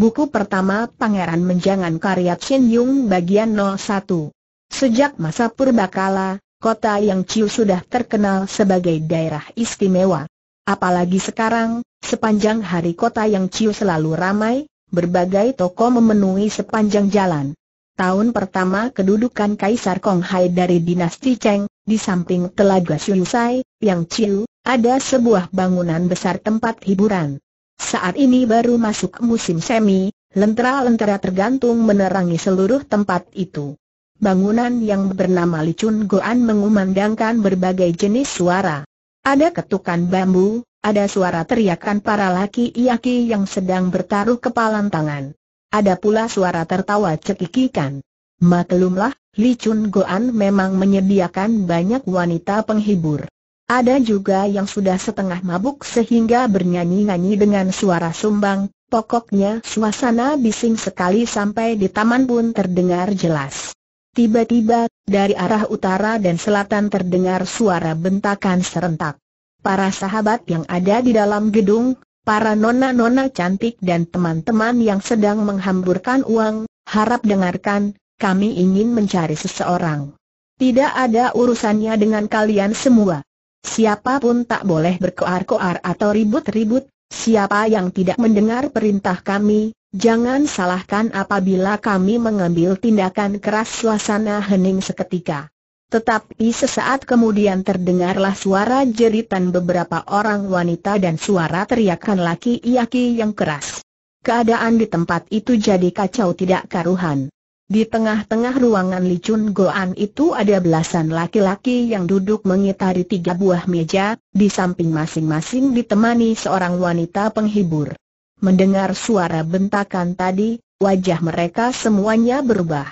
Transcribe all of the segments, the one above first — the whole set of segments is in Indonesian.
Buku pertama Pangeran Menjangan karya Chen Yung bagian 01. Sejak masa purbakala, kota yang Ciu sudah terkenal sebagai daerah istimewa. Apalagi sekarang, sepanjang hari kota yang Ciu selalu ramai, berbagai toko memenuhi sepanjang jalan. Tahun pertama kedudukan Kaisar Kong Konghai dari dinasti Cheng, di samping Telaga Suyusai, yang Ciu, ada sebuah bangunan besar tempat hiburan. Saat ini baru masuk musim semi, lentera-lentera tergantung menerangi seluruh tempat itu. Bangunan yang bernama Licun Goan mengumandangkan berbagai jenis suara. Ada ketukan bambu, ada suara teriakan para laki-laki yang sedang bertaruh kepalan tangan. Ada pula suara tertawa cekikikan. Maklumlah, Licun Goan memang menyediakan banyak wanita penghibur. Ada juga yang sudah setengah mabuk sehingga bernyanyi-nyanyi dengan suara sumbang, pokoknya suasana bising sekali sampai di taman pun terdengar jelas. Tiba-tiba, dari arah utara dan selatan terdengar suara bentakan serentak. Para sahabat yang ada di dalam gedung, para nona-nona cantik dan teman-teman yang sedang menghamburkan uang, harap dengarkan, kami ingin mencari seseorang. Tidak ada urusannya dengan kalian semua. Siapapun tak boleh berkoar-koar atau ribut-ribut, siapa yang tidak mendengar perintah kami, jangan salahkan apabila kami mengambil tindakan keras suasana hening seketika. Tetapi sesaat kemudian terdengarlah suara jeritan beberapa orang wanita dan suara teriakan laki-laki yang keras. Keadaan di tempat itu jadi kacau tidak karuhan. Di tengah-tengah ruangan licun goan itu ada belasan laki-laki yang duduk mengitari tiga buah meja, di samping masing-masing ditemani seorang wanita penghibur. Mendengar suara bentakan tadi, wajah mereka semuanya berubah.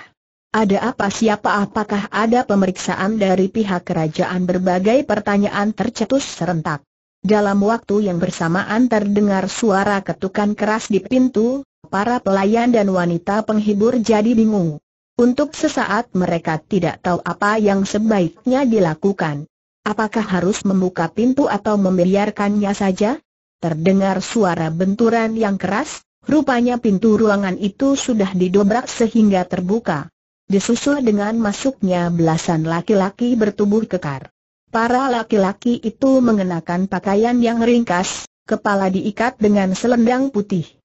Ada apa siapa apakah ada pemeriksaan dari pihak kerajaan berbagai pertanyaan tercetus serentak. Dalam waktu yang bersamaan terdengar suara ketukan keras di pintu, para pelayan dan wanita penghibur jadi bingung. Untuk sesaat mereka tidak tahu apa yang sebaiknya dilakukan. Apakah harus membuka pintu atau membiarkannya saja? Terdengar suara benturan yang keras, rupanya pintu ruangan itu sudah didobrak sehingga terbuka. Disusul dengan masuknya belasan laki-laki bertubuh kekar. Para laki-laki itu mengenakan pakaian yang ringkas, kepala diikat dengan selendang putih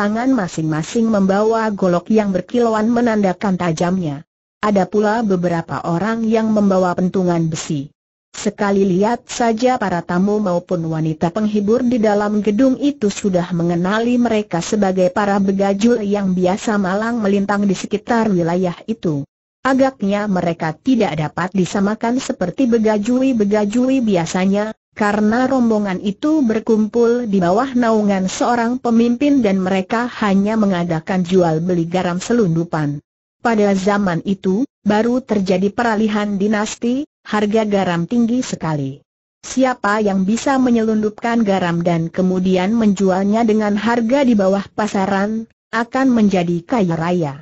tangan masing-masing membawa golok yang berkilauan menandakan tajamnya. Ada pula beberapa orang yang membawa pentungan besi. Sekali lihat saja para tamu maupun wanita penghibur di dalam gedung itu sudah mengenali mereka sebagai para begajul yang biasa malang melintang di sekitar wilayah itu. Agaknya mereka tidak dapat disamakan seperti begajui-begajui biasanya, karena rombongan itu berkumpul di bawah naungan seorang pemimpin dan mereka hanya mengadakan jual beli garam selundupan. Pada zaman itu, baru terjadi peralihan dinasti, harga garam tinggi sekali. Siapa yang bisa menyelundupkan garam dan kemudian menjualnya dengan harga di bawah pasaran, akan menjadi kaya raya.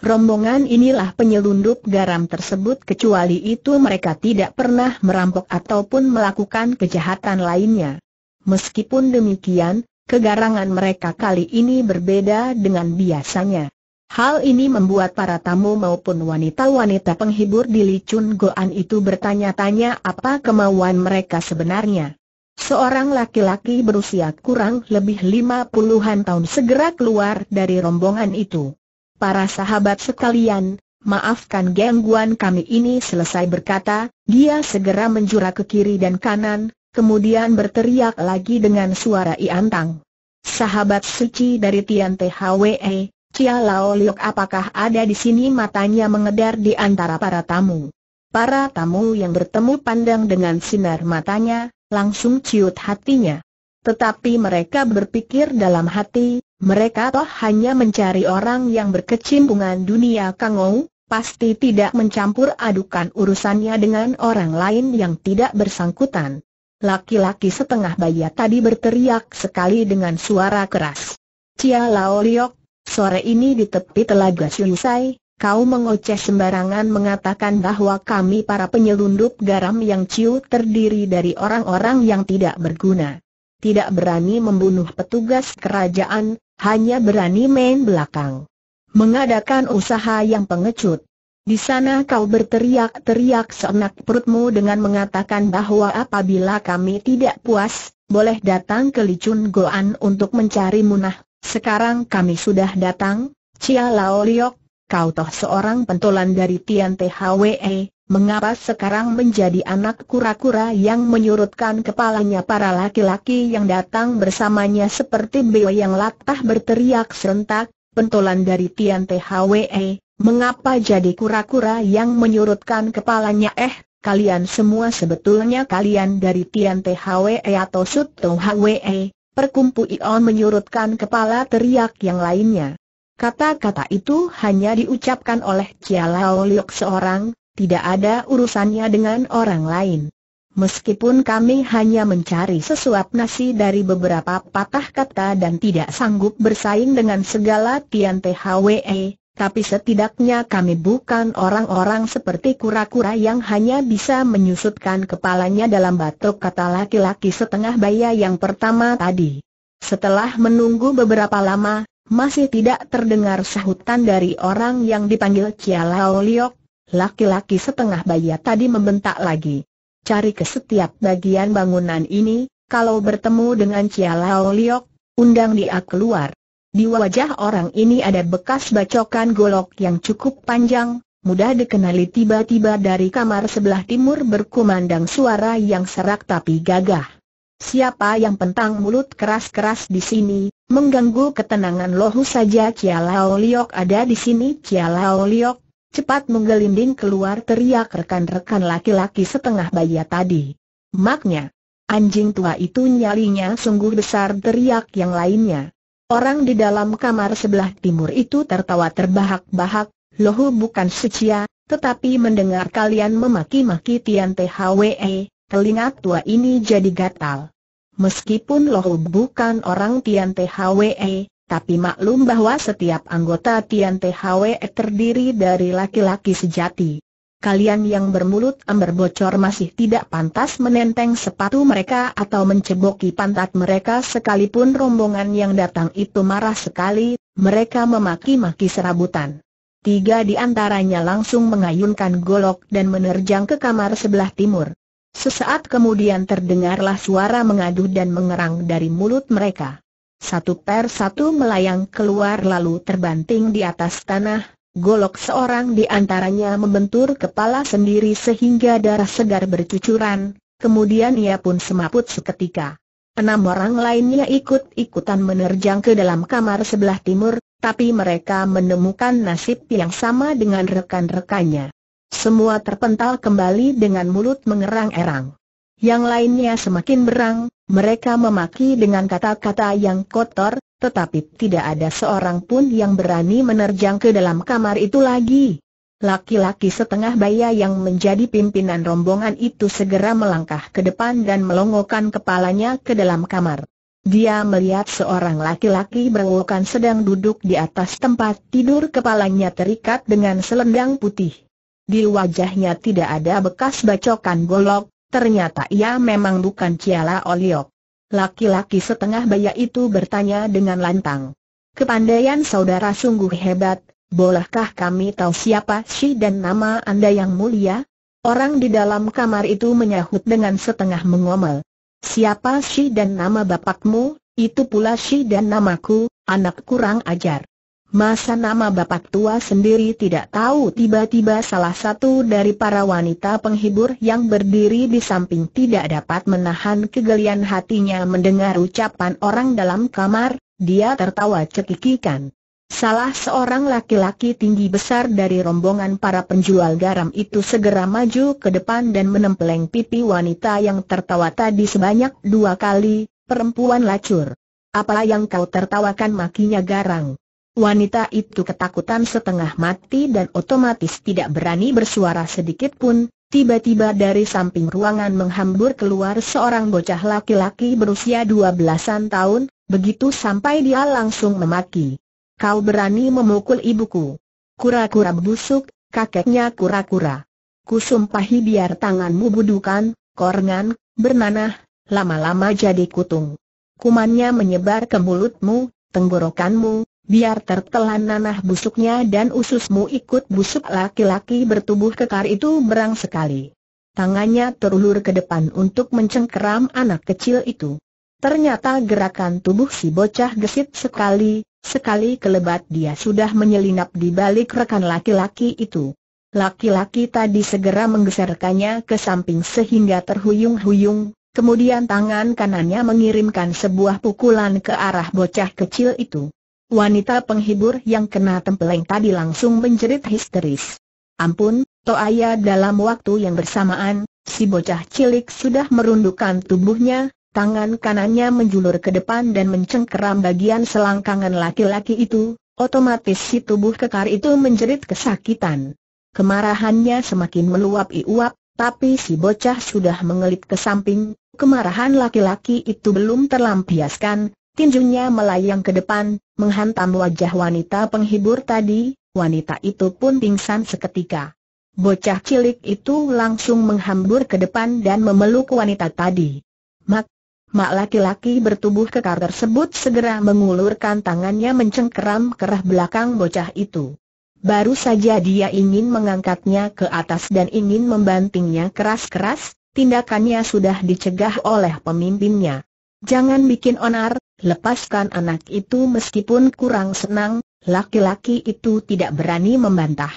Rombongan inilah penyelundup garam tersebut kecuali itu mereka tidak pernah merampok ataupun melakukan kejahatan lainnya. Meskipun demikian, kegarangan mereka kali ini berbeda dengan biasanya. Hal ini membuat para tamu maupun wanita-wanita penghibur di Licun Goan itu bertanya-tanya apa kemauan mereka sebenarnya. Seorang laki-laki berusia kurang lebih lima puluhan tahun segera keluar dari rombongan itu. Para sahabat sekalian, maafkan gangguan kami ini selesai berkata, dia segera menjura ke kiri dan kanan, kemudian berteriak lagi dengan suara iantang. Sahabat suci dari Tian THWE, Cia Lao Liok apakah ada di sini matanya mengedar di antara para tamu. Para tamu yang bertemu pandang dengan sinar matanya, langsung ciut hatinya. Tetapi mereka berpikir dalam hati, mereka toh hanya mencari orang yang berkecimpungan dunia kangou, pasti tidak mencampur adukan urusannya dengan orang lain yang tidak bersangkutan. Laki-laki setengah baya tadi berteriak sekali dengan suara keras. Cia Lao Liok, sore ini di tepi telaga Syusai, kau mengoceh sembarangan mengatakan bahwa kami para penyelundup garam yang ciu terdiri dari orang-orang yang tidak berguna tidak berani membunuh petugas kerajaan, hanya berani main belakang. Mengadakan usaha yang pengecut. Di sana kau berteriak-teriak seenak perutmu dengan mengatakan bahwa apabila kami tidak puas, boleh datang ke Licun Goan untuk mencari munah. Sekarang kami sudah datang, Cia Lao kau toh seorang pentolan dari Tian THWE, mengapa sekarang menjadi anak kura-kura yang menyurutkan kepalanya para laki-laki yang datang bersamanya seperti beo yang latah berteriak serentak, pentolan dari Tian THWE, mengapa jadi kura-kura yang menyurutkan kepalanya eh? Kalian semua sebetulnya kalian dari Tian THWE atau Sut HWE, Perkumpu Ion menyurutkan kepala teriak yang lainnya. Kata-kata itu hanya diucapkan oleh Chia Lao seorang, tidak ada urusannya dengan orang lain. Meskipun kami hanya mencari sesuap nasi dari beberapa patah kata dan tidak sanggup bersaing dengan segala Tian THWE, tapi setidaknya kami bukan orang-orang seperti kura-kura yang hanya bisa menyusutkan kepalanya dalam batuk kata laki-laki setengah baya yang pertama tadi. Setelah menunggu beberapa lama, masih tidak terdengar sahutan dari orang yang dipanggil Chia Lao Laki-laki setengah baya tadi membentak lagi. Cari ke setiap bagian bangunan ini, kalau bertemu dengan Cia Lao Liok, undang dia keluar. Di wajah orang ini ada bekas bacokan golok yang cukup panjang, mudah dikenali tiba-tiba dari kamar sebelah timur berkumandang suara yang serak tapi gagah. Siapa yang pentang mulut keras-keras di sini, mengganggu ketenangan lohu saja Cia Lao Liok ada di sini Cia Lao Liok, cepat menggelinding keluar teriak rekan-rekan laki-laki setengah bayi tadi. Maknya, anjing tua itu nyalinya sungguh besar teriak yang lainnya. Orang di dalam kamar sebelah timur itu tertawa terbahak-bahak, lohu bukan secia, tetapi mendengar kalian memaki-maki Tian THWE, telinga tua ini jadi gatal. Meskipun lohu bukan orang Tian THWE, tapi maklum bahwa setiap anggota Tian THW terdiri dari laki-laki sejati. Kalian yang bermulut amber bocor masih tidak pantas menenteng sepatu mereka atau menceboki pantat mereka sekalipun rombongan yang datang itu marah sekali, mereka memaki-maki serabutan. Tiga di antaranya langsung mengayunkan golok dan menerjang ke kamar sebelah timur. Sesaat kemudian terdengarlah suara mengaduh dan mengerang dari mulut mereka satu per satu melayang keluar lalu terbanting di atas tanah, golok seorang di antaranya membentur kepala sendiri sehingga darah segar bercucuran, kemudian ia pun semaput seketika. Enam orang lainnya ikut-ikutan menerjang ke dalam kamar sebelah timur, tapi mereka menemukan nasib yang sama dengan rekan-rekannya. Semua terpental kembali dengan mulut mengerang-erang. Yang lainnya semakin berang, mereka memaki dengan kata-kata yang kotor, tetapi tidak ada seorang pun yang berani menerjang ke dalam kamar itu lagi. Laki-laki setengah baya yang menjadi pimpinan rombongan itu segera melangkah ke depan dan melongokkan kepalanya ke dalam kamar. Dia melihat seorang laki-laki berwokan sedang duduk di atas tempat tidur kepalanya terikat dengan selendang putih. Di wajahnya tidak ada bekas bacokan golok, Ternyata ia memang bukan Ciala Oliok. Laki-laki setengah baya itu bertanya dengan lantang. Kepandaian saudara sungguh hebat, bolehkah kami tahu siapa si dan nama Anda yang mulia? Orang di dalam kamar itu menyahut dengan setengah mengomel. Siapa si dan nama bapakmu, itu pula si dan namaku, anak kurang ajar. Masa nama bapak tua sendiri tidak tahu tiba-tiba salah satu dari para wanita penghibur yang berdiri di samping tidak dapat menahan kegelian hatinya mendengar ucapan orang dalam kamar, dia tertawa cekikikan. Salah seorang laki-laki tinggi besar dari rombongan para penjual garam itu segera maju ke depan dan menempeleng pipi wanita yang tertawa tadi sebanyak dua kali, perempuan lacur. apa yang kau tertawakan makinya garang. Wanita itu ketakutan setengah mati dan otomatis tidak berani bersuara sedikit pun. Tiba-tiba dari samping ruangan menghambur keluar seorang bocah laki-laki berusia dua belasan tahun, begitu sampai dia langsung memaki. Kau berani memukul ibuku. Kura-kura busuk, kakeknya kura-kura. Kusumpahi biar tanganmu budukan, korngan, bernanah, lama-lama jadi kutung. Kumannya menyebar ke mulutmu, tenggorokanmu, biar tertelan nanah busuknya dan ususmu ikut busuk laki-laki bertubuh kekar itu berang sekali. Tangannya terulur ke depan untuk mencengkeram anak kecil itu. Ternyata gerakan tubuh si bocah gesit sekali, sekali kelebat dia sudah menyelinap di balik rekan laki-laki itu. Laki-laki tadi segera menggeserkannya ke samping sehingga terhuyung-huyung, kemudian tangan kanannya mengirimkan sebuah pukulan ke arah bocah kecil itu. Wanita penghibur yang kena tempeleng tadi langsung menjerit histeris. Ampun, Toaya dalam waktu yang bersamaan, si bocah cilik sudah merundukkan tubuhnya, tangan kanannya menjulur ke depan dan mencengkeram bagian selangkangan laki-laki itu, otomatis si tubuh kekar itu menjerit kesakitan. Kemarahannya semakin meluap-iuap, tapi si bocah sudah mengelip ke samping, kemarahan laki-laki itu belum terlampiaskan, Tinjunya melayang ke depan, menghantam wajah wanita penghibur tadi, wanita itu pun pingsan seketika. Bocah cilik itu langsung menghambur ke depan dan memeluk wanita tadi. Mak, mak laki-laki bertubuh kekar tersebut segera mengulurkan tangannya mencengkeram kerah belakang bocah itu. Baru saja dia ingin mengangkatnya ke atas dan ingin membantingnya keras-keras, tindakannya sudah dicegah oleh pemimpinnya. Jangan bikin onar, Lepaskan anak itu meskipun kurang senang, laki-laki itu tidak berani membantah.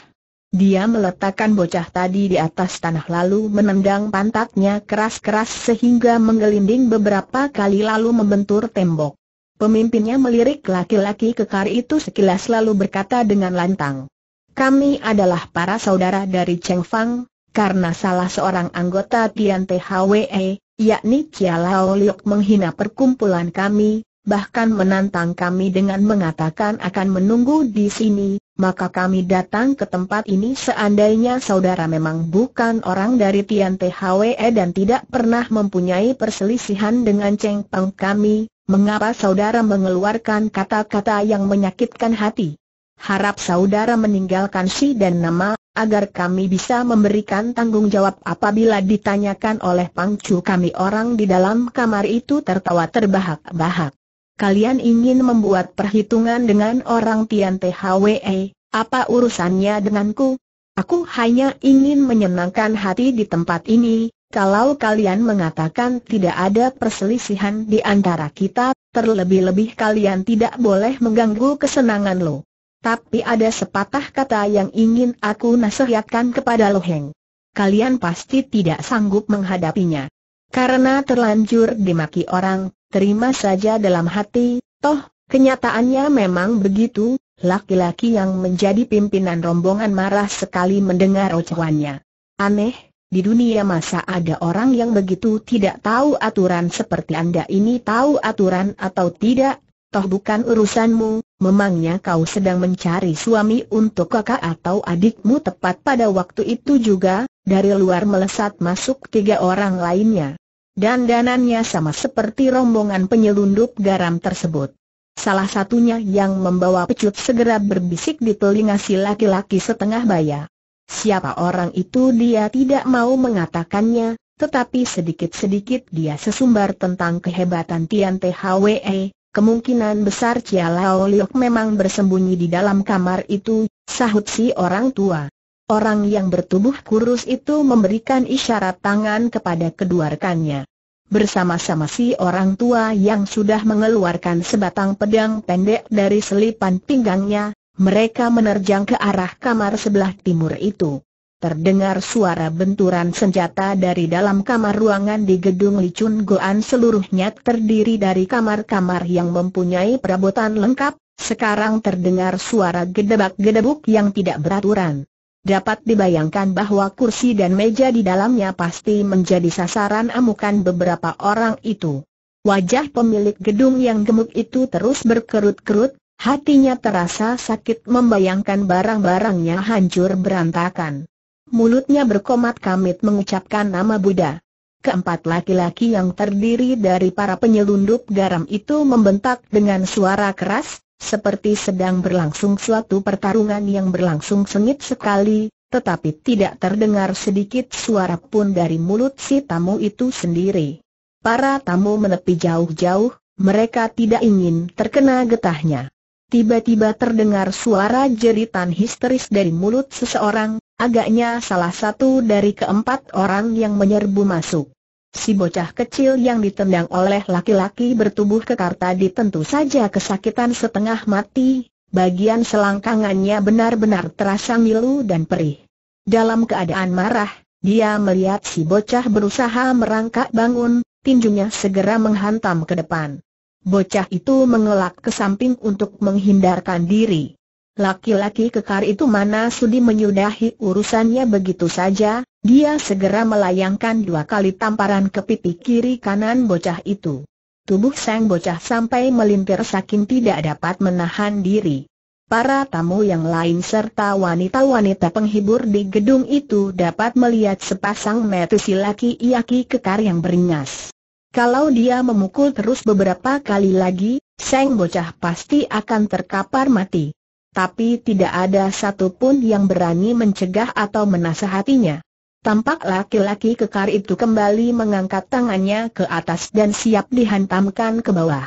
Dia meletakkan bocah tadi di atas tanah lalu menendang pantatnya keras-keras sehingga menggelinding beberapa kali lalu membentur tembok. Pemimpinnya melirik laki-laki kekar itu sekilas lalu berkata dengan lantang. Kami adalah para saudara dari Cheng Fang, karena salah seorang anggota Tian THWE, yakni Chia Lao Liok menghina perkumpulan kami, bahkan menantang kami dengan mengatakan akan menunggu di sini, maka kami datang ke tempat ini seandainya saudara memang bukan orang dari Tian THWE dan tidak pernah mempunyai perselisihan dengan Cheng Peng kami, mengapa saudara mengeluarkan kata-kata yang menyakitkan hati? Harap saudara meninggalkan si dan nama, agar kami bisa memberikan tanggung jawab apabila ditanyakan oleh pangcu kami orang di dalam kamar itu tertawa terbahak-bahak kalian ingin membuat perhitungan dengan orang Tian THWE, eh? apa urusannya denganku? Aku hanya ingin menyenangkan hati di tempat ini, kalau kalian mengatakan tidak ada perselisihan di antara kita, terlebih-lebih kalian tidak boleh mengganggu kesenangan lo. Tapi ada sepatah kata yang ingin aku nasihatkan kepada Loheng. Kalian pasti tidak sanggup menghadapinya. Karena terlanjur dimaki orang, terima saja dalam hati, toh, kenyataannya memang begitu, laki-laki yang menjadi pimpinan rombongan marah sekali mendengar ocehannya. Aneh, di dunia masa ada orang yang begitu tidak tahu aturan seperti Anda ini tahu aturan atau tidak, toh bukan urusanmu, memangnya kau sedang mencari suami untuk kakak atau adikmu tepat pada waktu itu juga, dari luar melesat masuk tiga orang lainnya. Dan Dandanannya sama seperti rombongan penyelundup garam tersebut. Salah satunya yang membawa pecut segera berbisik di telinga si laki-laki setengah baya. Siapa orang itu dia tidak mau mengatakannya, tetapi sedikit-sedikit dia sesumbar tentang kehebatan Tian THWE, Kemungkinan besar Cia Lao Liok memang bersembunyi di dalam kamar itu, sahut si orang tua. Orang yang bertubuh kurus itu memberikan isyarat tangan kepada kedua rekannya. Bersama-sama si orang tua yang sudah mengeluarkan sebatang pedang pendek dari selipan pinggangnya, mereka menerjang ke arah kamar sebelah timur itu. Terdengar suara benturan senjata dari dalam kamar ruangan di gedung Licun Goan seluruhnya terdiri dari kamar-kamar yang mempunyai perabotan lengkap, sekarang terdengar suara gedebak-gedebuk yang tidak beraturan. Dapat dibayangkan bahwa kursi dan meja di dalamnya pasti menjadi sasaran amukan beberapa orang itu. Wajah pemilik gedung yang gemuk itu terus berkerut-kerut, hatinya terasa sakit membayangkan barang-barangnya hancur berantakan. Mulutnya berkomat kamit mengucapkan nama Buddha. Keempat laki-laki yang terdiri dari para penyelundup garam itu membentak dengan suara keras, seperti sedang berlangsung suatu pertarungan yang berlangsung sengit sekali, tetapi tidak terdengar sedikit suara pun dari mulut si tamu itu sendiri. Para tamu menepi jauh-jauh, mereka tidak ingin terkena getahnya. Tiba-tiba terdengar suara jeritan histeris dari mulut seseorang, agaknya salah satu dari keempat orang yang menyerbu masuk. Si bocah kecil yang ditendang oleh laki-laki bertubuh kekar tadi tentu saja kesakitan setengah mati, bagian selangkangannya benar-benar terasa milu dan perih. Dalam keadaan marah, dia melihat si bocah berusaha merangkak bangun, tinjunya segera menghantam ke depan. Bocah itu mengelak ke samping untuk menghindarkan diri. Laki-laki kekar itu mana sudi menyudahi urusannya begitu saja, dia segera melayangkan dua kali tamparan ke pipi kiri kanan bocah itu. Tubuh sang bocah sampai melintir saking tidak dapat menahan diri. Para tamu yang lain serta wanita-wanita penghibur di gedung itu dapat melihat sepasang mata si laki-laki kekar yang beringas. Kalau dia memukul terus beberapa kali lagi, sang bocah pasti akan terkapar mati tapi tidak ada satupun yang berani mencegah atau menasehatinya. Tampak laki-laki kekar itu kembali mengangkat tangannya ke atas dan siap dihantamkan ke bawah.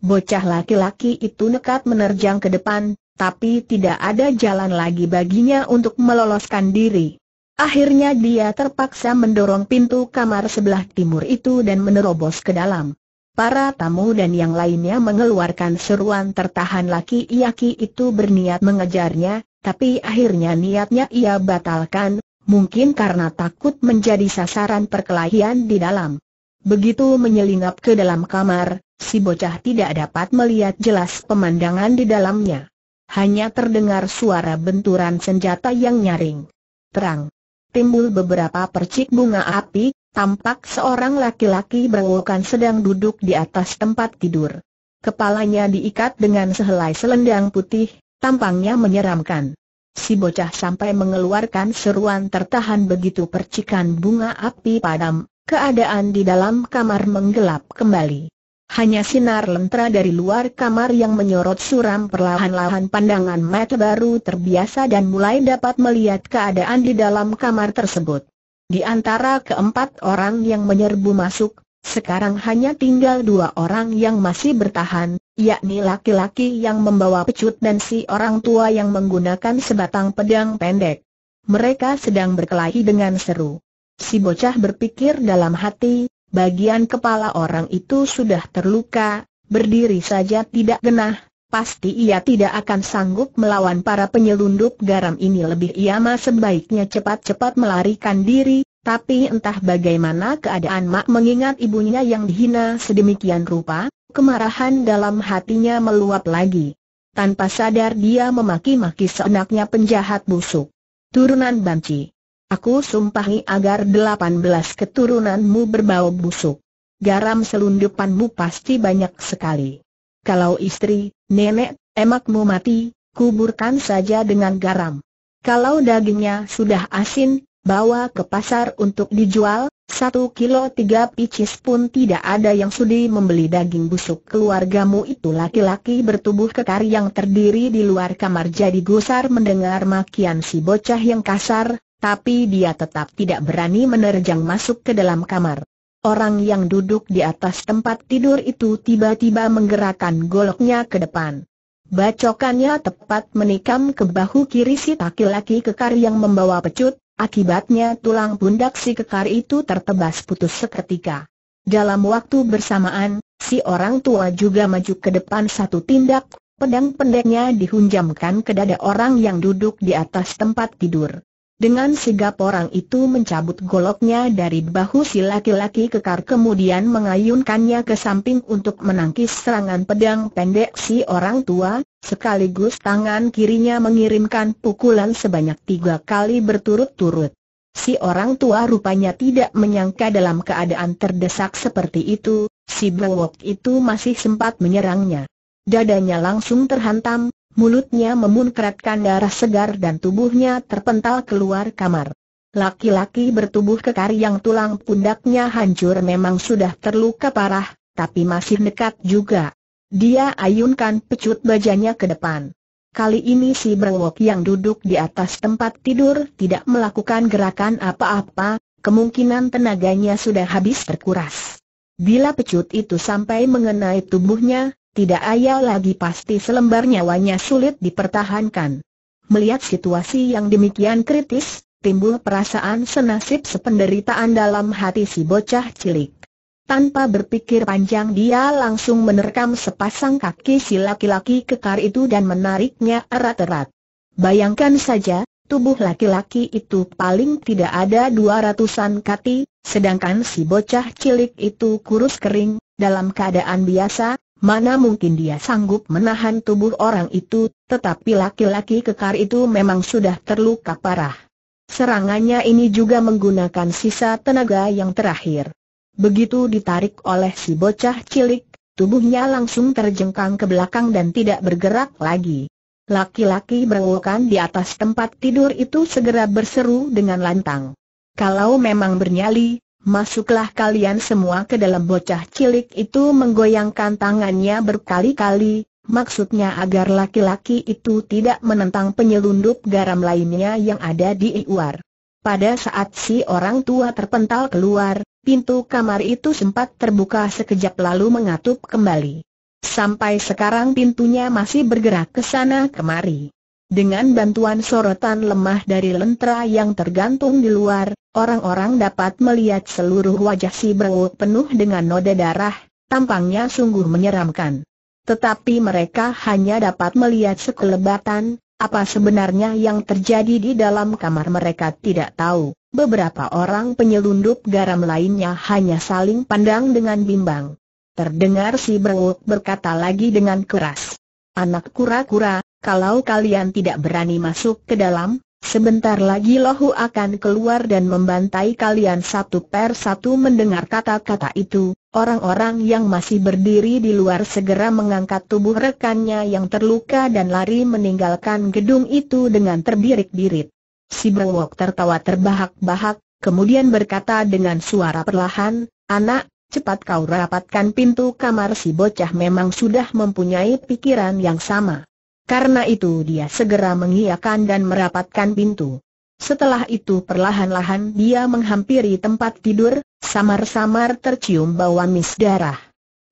Bocah laki-laki itu nekat menerjang ke depan, tapi tidak ada jalan lagi baginya untuk meloloskan diri. Akhirnya dia terpaksa mendorong pintu kamar sebelah timur itu dan menerobos ke dalam. Para tamu dan yang lainnya mengeluarkan seruan tertahan laki laki itu berniat mengejarnya, tapi akhirnya niatnya ia batalkan, mungkin karena takut menjadi sasaran perkelahian di dalam. Begitu menyelinap ke dalam kamar, si bocah tidak dapat melihat jelas pemandangan di dalamnya. Hanya terdengar suara benturan senjata yang nyaring. Terang. Timbul beberapa percik bunga api, tampak seorang laki-laki berukan sedang duduk di atas tempat tidur. Kepalanya diikat dengan sehelai selendang putih, tampangnya menyeramkan. Si bocah sampai mengeluarkan seruan tertahan begitu percikan bunga api padam, keadaan di dalam kamar menggelap kembali. Hanya sinar lentera dari luar kamar yang menyorot suram perlahan-lahan pandangan mata baru terbiasa dan mulai dapat melihat keadaan di dalam kamar tersebut. Di antara keempat orang yang menyerbu masuk, sekarang hanya tinggal dua orang yang masih bertahan, yakni laki-laki yang membawa pecut dan si orang tua yang menggunakan sebatang pedang pendek. Mereka sedang berkelahi dengan seru. Si bocah berpikir dalam hati, bagian kepala orang itu sudah terluka, berdiri saja tidak genah, pasti ia tidak akan sanggup melawan para penyelundup garam ini lebih ia mah sebaiknya cepat-cepat melarikan diri, tapi entah bagaimana keadaan Mak mengingat ibunya yang dihina sedemikian rupa, kemarahan dalam hatinya meluap lagi. Tanpa sadar dia memaki-maki seenaknya penjahat busuk. Turunan banci. Aku sumpahi agar 18 keturunanmu berbau busuk. Garam selundupanmu pasti banyak sekali. Kalau istri, nenek, emakmu mati, kuburkan saja dengan garam. Kalau dagingnya sudah asin, bawa ke pasar untuk dijual, satu kilo tiga picis pun tidak ada yang sudi membeli daging busuk keluargamu itu laki-laki bertubuh kekar yang terdiri di luar kamar jadi gusar mendengar makian si bocah yang kasar, tapi dia tetap tidak berani menerjang masuk ke dalam kamar. Orang yang duduk di atas tempat tidur itu tiba-tiba menggerakkan goloknya ke depan. Bacokannya tepat menikam ke bahu kiri si laki-laki kekar yang membawa pecut, akibatnya tulang pundak si kekar itu tertebas putus seketika. Dalam waktu bersamaan, si orang tua juga maju ke depan satu tindak, pedang pendeknya dihunjamkan ke dada orang yang duduk di atas tempat tidur. Dengan sigap orang itu mencabut goloknya dari bahu si laki-laki kekar kemudian mengayunkannya ke samping untuk menangkis serangan pedang pendek si orang tua, sekaligus tangan kirinya mengirimkan pukulan sebanyak tiga kali berturut-turut. Si orang tua rupanya tidak menyangka dalam keadaan terdesak seperti itu, si Blewok itu masih sempat menyerangnya. Dadanya langsung terhantam, mulutnya memunkratkan darah segar dan tubuhnya terpental keluar kamar. Laki-laki bertubuh kekar yang tulang pundaknya hancur memang sudah terluka parah, tapi masih nekat juga. Dia ayunkan pecut bajanya ke depan. Kali ini si Brewok yang duduk di atas tempat tidur tidak melakukan gerakan apa-apa, kemungkinan tenaganya sudah habis terkuras. Bila pecut itu sampai mengenai tubuhnya, tidak ayal lagi pasti selembar nyawanya sulit dipertahankan. Melihat situasi yang demikian kritis, timbul perasaan senasib sependeritaan dalam hati si bocah cilik. Tanpa berpikir panjang dia langsung menerkam sepasang kaki si laki-laki kekar itu dan menariknya erat-erat. Bayangkan saja, tubuh laki-laki itu paling tidak ada dua ratusan kati, sedangkan si bocah cilik itu kurus kering, dalam keadaan biasa, Mana mungkin dia sanggup menahan tubuh orang itu, tetapi laki-laki kekar itu memang sudah terluka parah. Serangannya ini juga menggunakan sisa tenaga yang terakhir. Begitu ditarik oleh si bocah cilik, tubuhnya langsung terjengkang ke belakang dan tidak bergerak lagi. Laki-laki berwokan di atas tempat tidur itu segera berseru dengan lantang. Kalau memang bernyali, Masuklah kalian semua ke dalam bocah cilik itu menggoyangkan tangannya berkali-kali, maksudnya agar laki-laki itu tidak menentang penyelundup garam lainnya yang ada di luar. Pada saat si orang tua terpental keluar, pintu kamar itu sempat terbuka sekejap lalu mengatup kembali. Sampai sekarang pintunya masih bergerak ke sana kemari. Dengan bantuan sorotan lemah dari lentera yang tergantung di luar, Orang-orang dapat melihat seluruh wajah si Brewok penuh dengan noda darah, tampangnya sungguh menyeramkan. Tetapi mereka hanya dapat melihat sekelebatan, apa sebenarnya yang terjadi di dalam kamar mereka tidak tahu. Beberapa orang penyelundup garam lainnya hanya saling pandang dengan bimbang. Terdengar si Brewok berkata lagi dengan keras. Anak kura-kura, kalau kalian tidak berani masuk ke dalam, Sebentar lagi lohu akan keluar dan membantai kalian satu per satu mendengar kata-kata itu. Orang-orang yang masih berdiri di luar segera mengangkat tubuh rekannya yang terluka dan lari meninggalkan gedung itu dengan terbirik-birit. Si Brewok tertawa terbahak-bahak, kemudian berkata dengan suara perlahan, Anak, cepat kau rapatkan pintu kamar si bocah memang sudah mempunyai pikiran yang sama. Karena itu dia segera mengiakan dan merapatkan pintu. Setelah itu perlahan-lahan dia menghampiri tempat tidur, samar-samar tercium bau amis darah.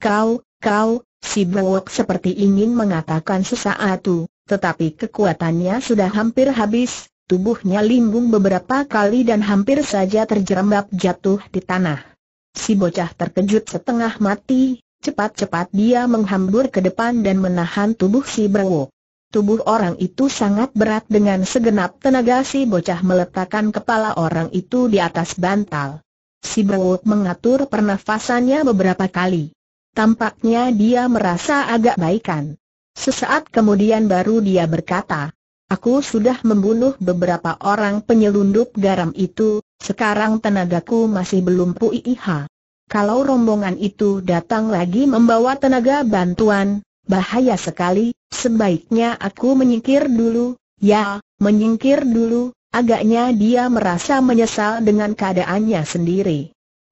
Kau, kau, si Bowok seperti ingin mengatakan sesuatu, tetapi kekuatannya sudah hampir habis, tubuhnya limbung beberapa kali dan hampir saja terjerembab jatuh di tanah. Si bocah terkejut setengah mati, cepat-cepat dia menghambur ke depan dan menahan tubuh si Bowok. Tubuh orang itu sangat berat dengan segenap tenaga si bocah meletakkan kepala orang itu di atas bantal. Si Bowok mengatur pernafasannya beberapa kali. Tampaknya dia merasa agak baikan. Sesaat kemudian baru dia berkata, Aku sudah membunuh beberapa orang penyelundup garam itu, sekarang tenagaku masih belum puiha. Kalau rombongan itu datang lagi membawa tenaga bantuan, bahaya sekali, sebaiknya aku menyingkir dulu, ya, menyingkir dulu, agaknya dia merasa menyesal dengan keadaannya sendiri.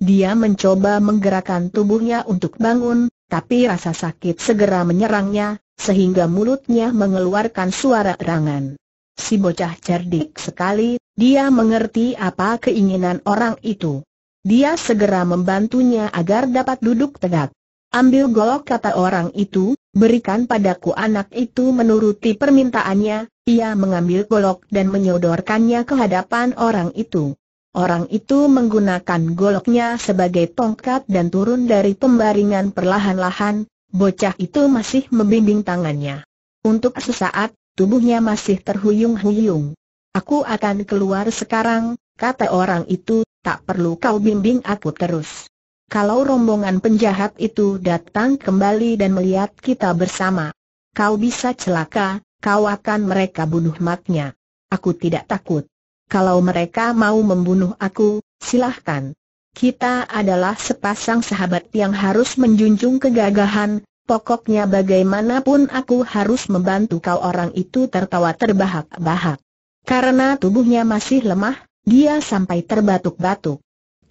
Dia mencoba menggerakkan tubuhnya untuk bangun, tapi rasa sakit segera menyerangnya, sehingga mulutnya mengeluarkan suara erangan. Si bocah cerdik sekali, dia mengerti apa keinginan orang itu. Dia segera membantunya agar dapat duduk tegak. Ambil golok kata orang itu, berikan padaku anak itu menuruti permintaannya, ia mengambil golok dan menyodorkannya ke hadapan orang itu. Orang itu menggunakan goloknya sebagai tongkat dan turun dari pembaringan perlahan-lahan, bocah itu masih membimbing tangannya. Untuk sesaat, tubuhnya masih terhuyung-huyung. Aku akan keluar sekarang, kata orang itu, tak perlu kau bimbing aku terus kalau rombongan penjahat itu datang kembali dan melihat kita bersama. Kau bisa celaka, kau akan mereka bunuh maknya. Aku tidak takut. Kalau mereka mau membunuh aku, silahkan. Kita adalah sepasang sahabat yang harus menjunjung kegagahan, pokoknya bagaimanapun aku harus membantu kau orang itu tertawa terbahak-bahak. Karena tubuhnya masih lemah, dia sampai terbatuk-batuk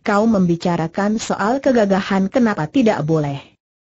kau membicarakan soal kegagahan kenapa tidak boleh.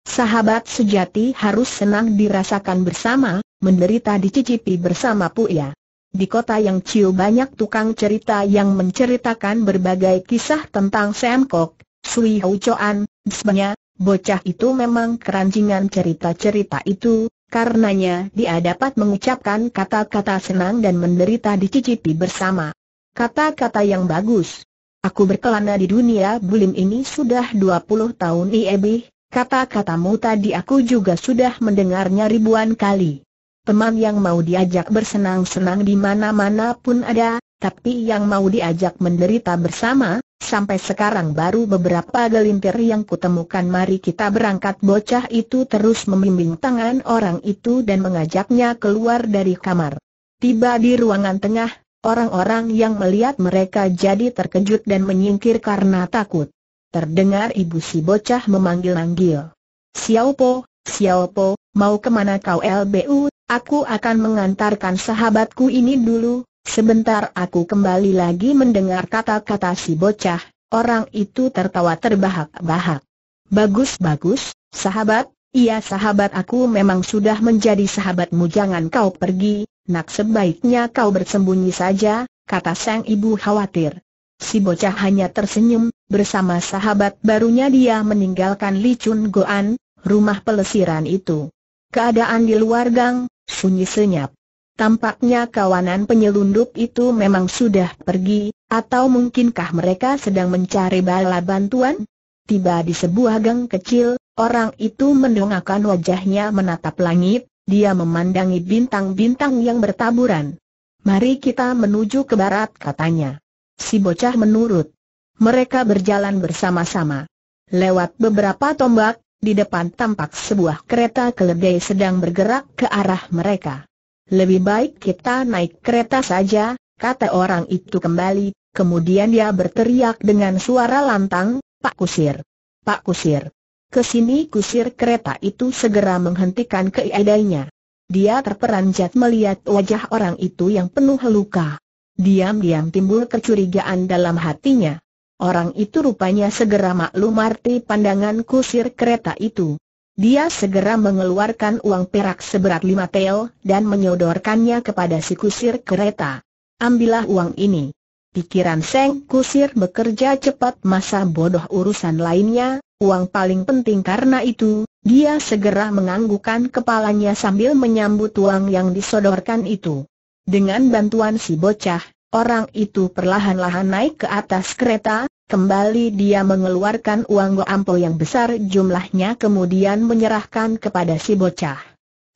Sahabat sejati harus senang dirasakan bersama, menderita dicicipi bersama Puya. Di kota yang ciu banyak tukang cerita yang menceritakan berbagai kisah tentang Sam Kok, Sui Hou Choan, sebagainya, bocah itu memang keranjingan cerita-cerita itu, karenanya dia dapat mengucapkan kata-kata senang dan menderita dicicipi bersama. Kata-kata yang bagus, Aku berkelana di dunia bulim ini sudah 20 tahun Iebi, e kata-katamu tadi aku juga sudah mendengarnya ribuan kali. Teman yang mau diajak bersenang-senang di mana-mana pun ada, tapi yang mau diajak menderita bersama, sampai sekarang baru beberapa gelintir yang kutemukan mari kita berangkat bocah itu terus membimbing tangan orang itu dan mengajaknya keluar dari kamar. Tiba di ruangan tengah, Orang-orang yang melihat mereka jadi terkejut dan menyingkir karena takut. Terdengar ibu si bocah memanggil-manggil. Xiaopo, Xiaopo, mau kemana kau LBU? Aku akan mengantarkan sahabatku ini dulu. Sebentar aku kembali lagi mendengar kata-kata si bocah. Orang itu tertawa terbahak-bahak. Bagus-bagus, sahabat, iya sahabat aku memang sudah menjadi sahabatmu jangan kau pergi, Nak sebaiknya kau bersembunyi saja, kata sang ibu khawatir. Si bocah hanya tersenyum, bersama sahabat barunya dia meninggalkan Li Chun Goan, rumah pelesiran itu. Keadaan di luar gang, sunyi senyap. Tampaknya kawanan penyelundup itu memang sudah pergi, atau mungkinkah mereka sedang mencari bala bantuan? Tiba di sebuah gang kecil, orang itu mendongakkan wajahnya menatap langit, dia memandangi bintang-bintang yang bertaburan. Mari kita menuju ke barat katanya. Si bocah menurut. Mereka berjalan bersama-sama. Lewat beberapa tombak, di depan tampak sebuah kereta keledai sedang bergerak ke arah mereka. Lebih baik kita naik kereta saja, kata orang itu kembali, kemudian dia berteriak dengan suara lantang, Pak Kusir. Pak Kusir. Kesini kusir kereta itu segera menghentikan keiadainya. Dia terperanjat melihat wajah orang itu yang penuh luka. Diam-diam timbul kecurigaan dalam hatinya. Orang itu rupanya segera maklum arti pandangan kusir kereta itu. Dia segera mengeluarkan uang perak seberat lima tel dan menyodorkannya kepada si kusir kereta. Ambillah uang ini. Pikiran Seng Kusir bekerja cepat masa bodoh urusan lainnya, uang paling penting karena itu, dia segera menganggukkan kepalanya sambil menyambut uang yang disodorkan itu. Dengan bantuan si bocah, orang itu perlahan-lahan naik ke atas kereta, kembali dia mengeluarkan uang goampo yang besar jumlahnya kemudian menyerahkan kepada si bocah.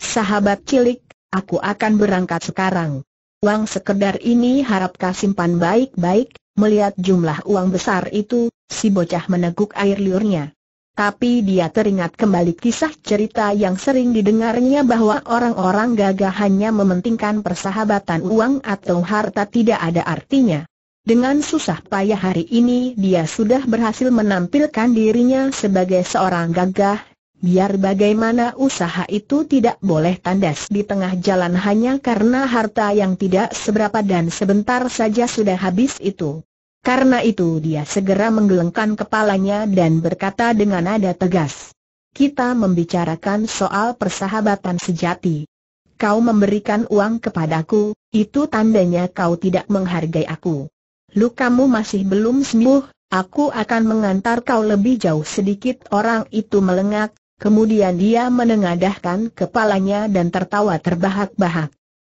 Sahabat cilik, aku akan berangkat sekarang. Uang sekedar ini harap kau simpan baik-baik, melihat jumlah uang besar itu, si bocah meneguk air liurnya. Tapi dia teringat kembali kisah cerita yang sering didengarnya bahwa orang-orang gagah hanya mementingkan persahabatan uang atau harta tidak ada artinya. Dengan susah payah hari ini dia sudah berhasil menampilkan dirinya sebagai seorang gagah, biar bagaimana usaha itu tidak boleh tandas di tengah jalan hanya karena harta yang tidak seberapa dan sebentar saja sudah habis itu. Karena itu dia segera menggelengkan kepalanya dan berkata dengan nada tegas. Kita membicarakan soal persahabatan sejati. Kau memberikan uang kepadaku, itu tandanya kau tidak menghargai aku. Lukamu masih belum sembuh, aku akan mengantar kau lebih jauh sedikit Orang itu melengak, Kemudian dia menengadahkan kepalanya dan tertawa terbahak-bahak.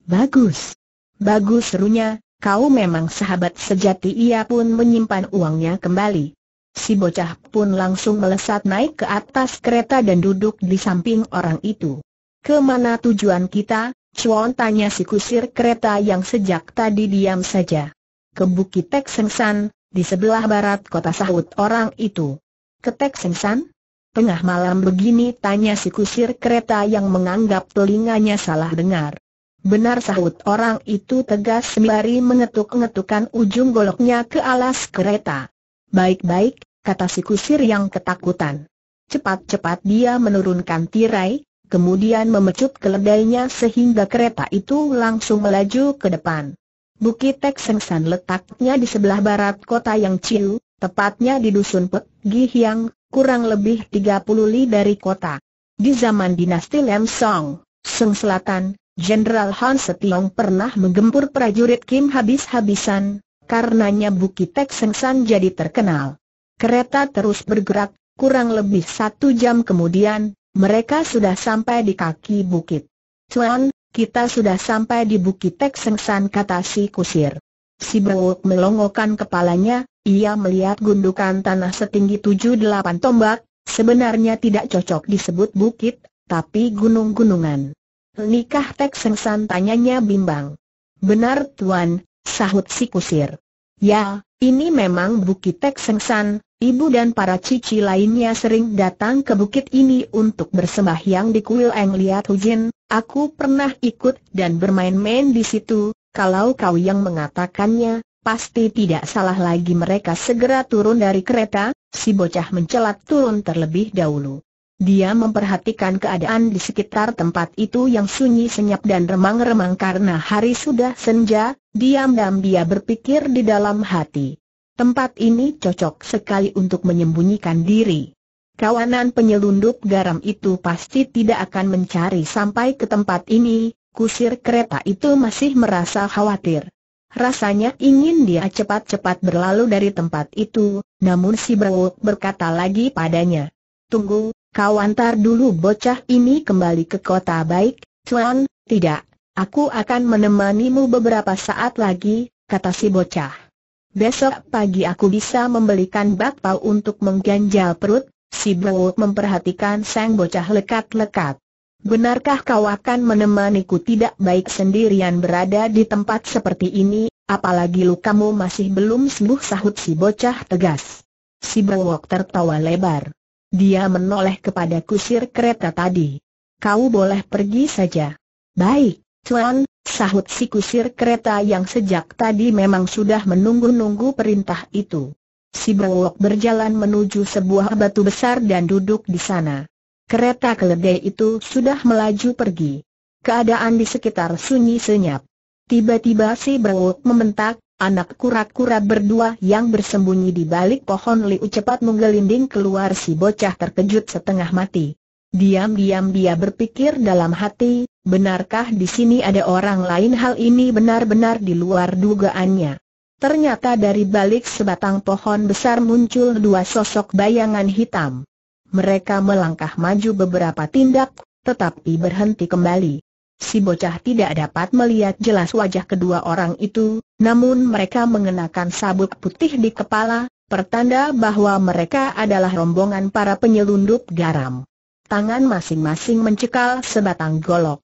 Bagus. Bagus serunya, Kau memang sahabat sejati ia pun menyimpan uangnya kembali. Si bocah pun langsung melesat naik ke atas kereta dan duduk di samping orang itu. Kemana tujuan kita? Chuan tanya si kusir kereta yang sejak tadi diam saja. Ke Bukit Tek Sengsan, di sebelah barat kota sahut orang itu. Ke Tek Sengsan? Tengah malam begini tanya si kusir kereta yang menganggap telinganya salah dengar. Benar sahut orang itu tegas sembari mengetuk-ngetukan ujung goloknya ke alas kereta. Baik-baik, kata si kusir yang ketakutan. Cepat-cepat dia menurunkan tirai, kemudian memecut keledainya sehingga kereta itu langsung melaju ke depan. Bukit Tek San letaknya di sebelah barat kota yang Chiu, tepatnya di dusun Pek Gihyang, kurang lebih 30 li dari kota. Di zaman dinasti Lem Song, Seng Selatan, Jenderal Han Setiong pernah menggempur prajurit Kim habis-habisan, karenanya Bukit Tek San jadi terkenal. Kereta terus bergerak, kurang lebih satu jam kemudian, mereka sudah sampai di kaki bukit. Cuan, kita sudah sampai di Bukit Tek San kata si kusir. Si Bewok melongokkan kepalanya, ia melihat gundukan tanah setinggi tujuh delapan tombak, sebenarnya tidak cocok disebut bukit, tapi gunung-gunungan. Nikah Tek Sengsan tanyanya bimbang. Benar Tuan, sahut si kusir. Ya, ini memang Bukit Tek Sengsan, ibu dan para cici lainnya sering datang ke bukit ini untuk bersembahyang di kuil Eng Liat Hujin, aku pernah ikut dan bermain-main di situ, kalau kau yang mengatakannya, pasti tidak salah lagi mereka segera turun dari kereta, si bocah mencelat turun terlebih dahulu. Dia memperhatikan keadaan di sekitar tempat itu yang sunyi senyap dan remang-remang karena hari sudah senja, diam-diam dia berpikir di dalam hati. Tempat ini cocok sekali untuk menyembunyikan diri. Kawanan penyelundup garam itu pasti tidak akan mencari sampai ke tempat ini, kusir kereta itu masih merasa khawatir. Rasanya ingin dia cepat-cepat berlalu dari tempat itu, namun si Brewok berkata lagi padanya. Tunggu, Kau antar dulu bocah ini kembali ke kota baik, Tuan, tidak, aku akan menemanimu beberapa saat lagi, kata si bocah. Besok pagi aku bisa membelikan bakpao untuk mengganjal perut, si Bowok memperhatikan sang bocah lekat-lekat. Benarkah kau akan menemaniku tidak baik sendirian berada di tempat seperti ini, apalagi lukamu masih belum sembuh sahut si bocah tegas. Si Bowok tertawa lebar. Dia menoleh kepada kusir kereta tadi. Kau boleh pergi saja. Baik, Tuan, sahut si kusir kereta yang sejak tadi memang sudah menunggu-nunggu perintah itu. Si Brewok berjalan menuju sebuah batu besar dan duduk di sana. Kereta keledai itu sudah melaju pergi. Keadaan di sekitar sunyi senyap. Tiba-tiba si Brewok membentak, Anak kura-kura berdua yang bersembunyi di balik pohon Liu cepat menggelinding keluar si bocah terkejut setengah mati. Diam-diam dia berpikir dalam hati, benarkah di sini ada orang lain hal ini benar-benar di luar dugaannya. Ternyata dari balik sebatang pohon besar muncul dua sosok bayangan hitam. Mereka melangkah maju beberapa tindak, tetapi berhenti kembali. Si bocah tidak dapat melihat jelas wajah kedua orang itu, namun mereka mengenakan sabuk putih di kepala, pertanda bahwa mereka adalah rombongan para penyelundup garam. Tangan masing-masing mencekal sebatang golok.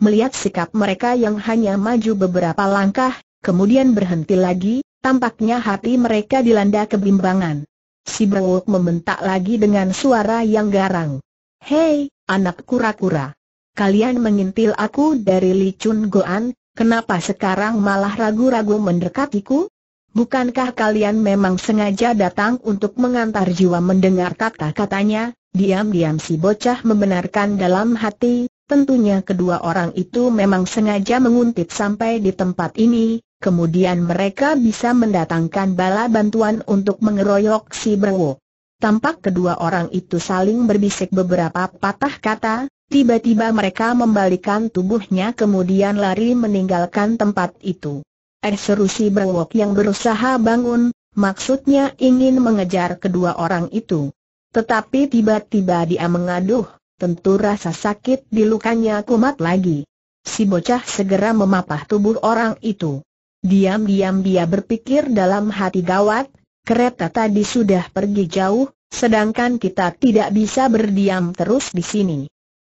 Melihat sikap mereka yang hanya maju beberapa langkah, kemudian berhenti lagi, tampaknya hati mereka dilanda kebimbangan. Si bocah membentak lagi dengan suara yang garang. Hei, anak kura-kura! kalian mengintil aku dari Chun Goan, kenapa sekarang malah ragu-ragu mendekatiku? Bukankah kalian memang sengaja datang untuk mengantar jiwa mendengar kata-katanya? Diam-diam si bocah membenarkan dalam hati, tentunya kedua orang itu memang sengaja menguntit sampai di tempat ini, kemudian mereka bisa mendatangkan bala bantuan untuk mengeroyok si Brewo. Tampak kedua orang itu saling berbisik beberapa patah kata, Tiba-tiba mereka membalikan tubuhnya kemudian lari meninggalkan tempat itu. Eh seru berwok yang berusaha bangun, maksudnya ingin mengejar kedua orang itu. Tetapi tiba-tiba dia mengaduh, tentu rasa sakit di lukanya kumat lagi. Si bocah segera memapah tubuh orang itu. Diam-diam dia berpikir dalam hati gawat, kereta tadi sudah pergi jauh, sedangkan kita tidak bisa berdiam terus di sini.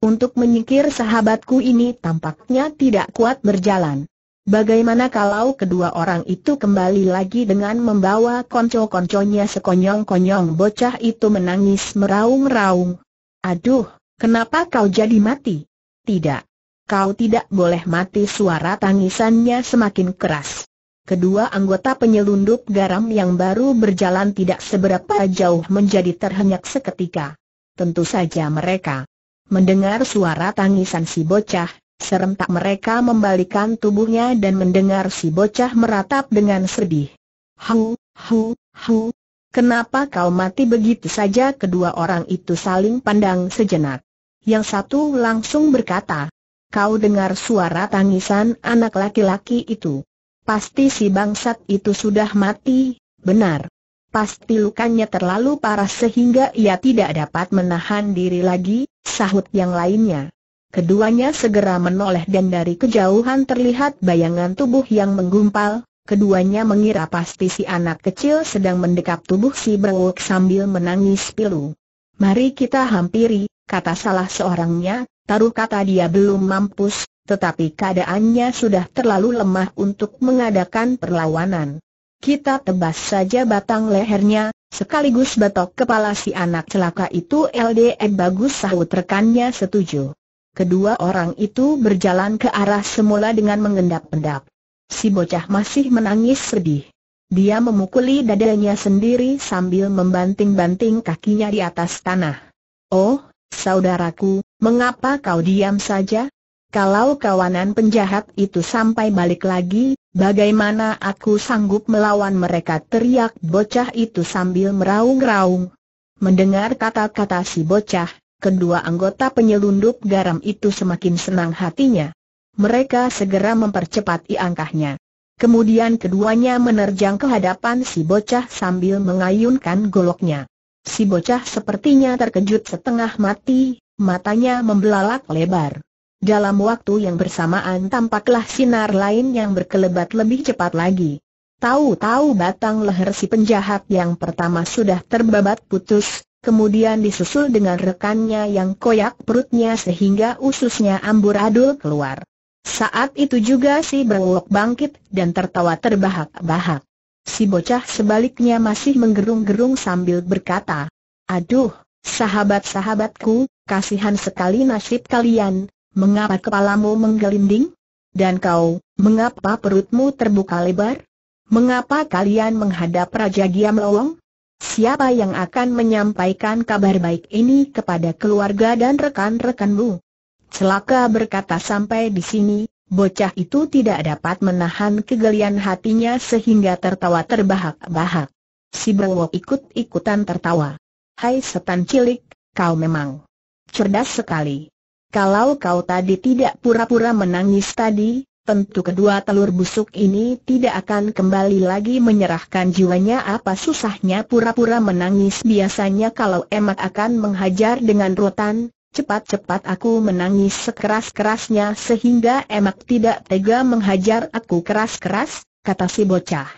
Untuk menyingkir sahabatku ini tampaknya tidak kuat berjalan. Bagaimana kalau kedua orang itu kembali lagi dengan membawa konco-konconya sekonyong-konyong bocah itu menangis meraung-raung. Aduh, kenapa kau jadi mati? Tidak. Kau tidak boleh mati suara tangisannya semakin keras. Kedua anggota penyelundup garam yang baru berjalan tidak seberapa jauh menjadi terhenyak seketika. Tentu saja mereka Mendengar suara tangisan si bocah, serentak mereka membalikan tubuhnya dan mendengar si bocah meratap dengan sedih. Hu, hu, hu. Kenapa kau mati begitu saja? Kedua orang itu saling pandang sejenak. Yang satu langsung berkata, kau dengar suara tangisan anak laki-laki itu. Pasti si bangsat itu sudah mati, benar. Pasti lukanya terlalu parah sehingga ia tidak dapat menahan diri lagi, sahut yang lainnya. Keduanya segera menoleh dan dari kejauhan terlihat bayangan tubuh yang menggumpal, keduanya mengira pasti si anak kecil sedang mendekap tubuh si Brewok sambil menangis pilu. Mari kita hampiri, kata salah seorangnya, taruh kata dia belum mampus, tetapi keadaannya sudah terlalu lemah untuk mengadakan perlawanan kita tebas saja batang lehernya, sekaligus batok kepala si anak celaka itu LDM bagus sahut rekannya setuju. Kedua orang itu berjalan ke arah semula dengan mengendap-endap. Si bocah masih menangis sedih. Dia memukuli dadanya sendiri sambil membanting-banting kakinya di atas tanah. Oh, saudaraku, mengapa kau diam saja? Kalau kawanan penjahat itu sampai balik lagi, Bagaimana aku sanggup melawan mereka teriak bocah itu sambil meraung-raung. Mendengar kata-kata si bocah, kedua anggota penyelundup garam itu semakin senang hatinya. Mereka segera mempercepat iangkahnya. Kemudian keduanya menerjang ke hadapan si bocah sambil mengayunkan goloknya. Si bocah sepertinya terkejut setengah mati, matanya membelalak lebar. Dalam waktu yang bersamaan tampaklah sinar lain yang berkelebat lebih cepat lagi. Tahu-tahu batang leher si penjahat yang pertama sudah terbabat putus, kemudian disusul dengan rekannya yang koyak perutnya sehingga ususnya amburadul keluar. Saat itu juga si berwok bangkit dan tertawa terbahak-bahak. Si bocah sebaliknya masih menggerung-gerung sambil berkata, Aduh, sahabat-sahabatku, kasihan sekali nasib kalian, mengapa kepalamu menggelinding? Dan kau, mengapa perutmu terbuka lebar? Mengapa kalian menghadap Raja Giam Lowong? Siapa yang akan menyampaikan kabar baik ini kepada keluarga dan rekan-rekanmu? Celaka berkata sampai di sini, bocah itu tidak dapat menahan kegelian hatinya sehingga tertawa terbahak-bahak. Si Bowo ikut-ikutan tertawa. Hai setan cilik, kau memang cerdas sekali. Kalau kau tadi tidak pura-pura menangis tadi, tentu kedua telur busuk ini tidak akan kembali lagi menyerahkan jiwanya apa susahnya pura-pura menangis biasanya kalau emak akan menghajar dengan rotan, cepat-cepat aku menangis sekeras-kerasnya sehingga emak tidak tega menghajar aku keras-keras, kata si bocah.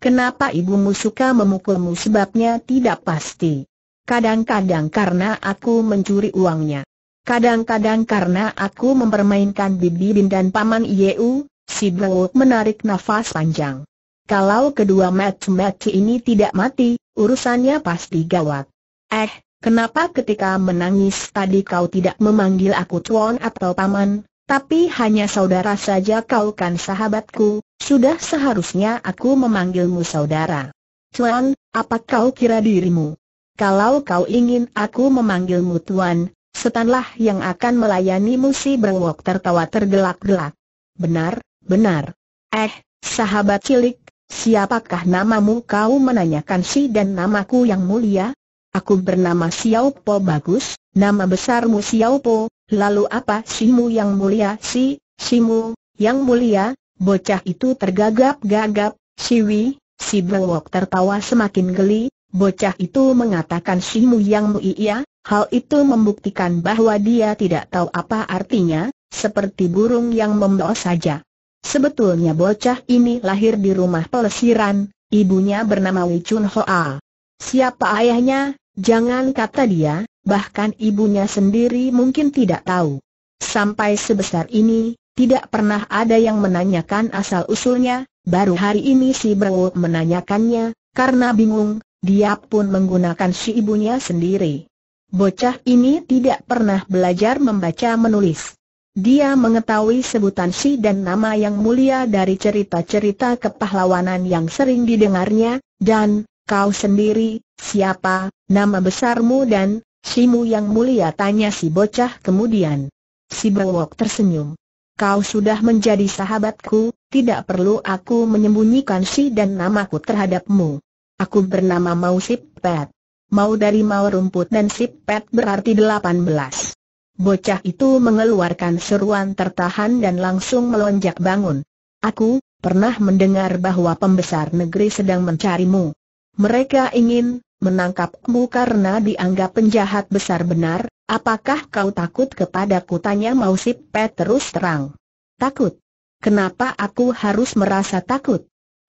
Kenapa ibumu suka memukulmu sebabnya tidak pasti. Kadang-kadang karena aku mencuri uangnya. Kadang-kadang karena aku mempermainkan Bibi Bin dan Paman Yeu, si Bro menarik nafas panjang. Kalau kedua match-match ini tidak mati, urusannya pasti gawat. Eh, kenapa ketika menangis tadi kau tidak memanggil aku Tuan atau Paman, tapi hanya saudara saja kau kan sahabatku, sudah seharusnya aku memanggilmu saudara. Tuan, apa kau kira dirimu? Kalau kau ingin aku memanggilmu Tuan, setanlah yang akan melayanimu si Brewok tertawa tergelak-gelak. Benar, benar. Eh, sahabat cilik, siapakah namamu kau menanyakan si dan namaku yang mulia? Aku bernama Xiao Po Bagus, nama besarmu Xiao Po, lalu apa si mu yang mulia si, mu yang mulia, bocah itu tergagap-gagap, siwi, si Brewok tertawa semakin geli, Bocah itu mengatakan si mu Yang mu iya. hal itu membuktikan bahwa dia tidak tahu apa artinya, seperti burung yang membawa saja. Sebetulnya bocah ini lahir di rumah pelesiran, ibunya bernama Wei Chun Hoa. Siapa ayahnya, jangan kata dia, bahkan ibunya sendiri mungkin tidak tahu. Sampai sebesar ini, tidak pernah ada yang menanyakan asal-usulnya, baru hari ini si Bro menanyakannya, karena bingung, dia pun menggunakan si ibunya sendiri. Bocah ini tidak pernah belajar membaca menulis. Dia mengetahui sebutan si dan nama yang mulia dari cerita-cerita kepahlawanan yang sering didengarnya, dan, kau sendiri, siapa, nama besarmu dan, si mu yang mulia tanya si bocah kemudian. Si Bowok tersenyum. Kau sudah menjadi sahabatku, tidak perlu aku menyembunyikan si dan namaku terhadapmu. Aku bernama Mau Sip Pet. Mau dari Mau Rumput dan Sip Pet berarti belas. Bocah itu mengeluarkan seruan tertahan dan langsung melonjak bangun. Aku, pernah mendengar bahwa pembesar negeri sedang mencarimu. Mereka ingin menangkapmu karena dianggap penjahat besar benar, apakah kau takut kepadaku tanya Mau Pet terus terang. Takut? Kenapa aku harus merasa takut?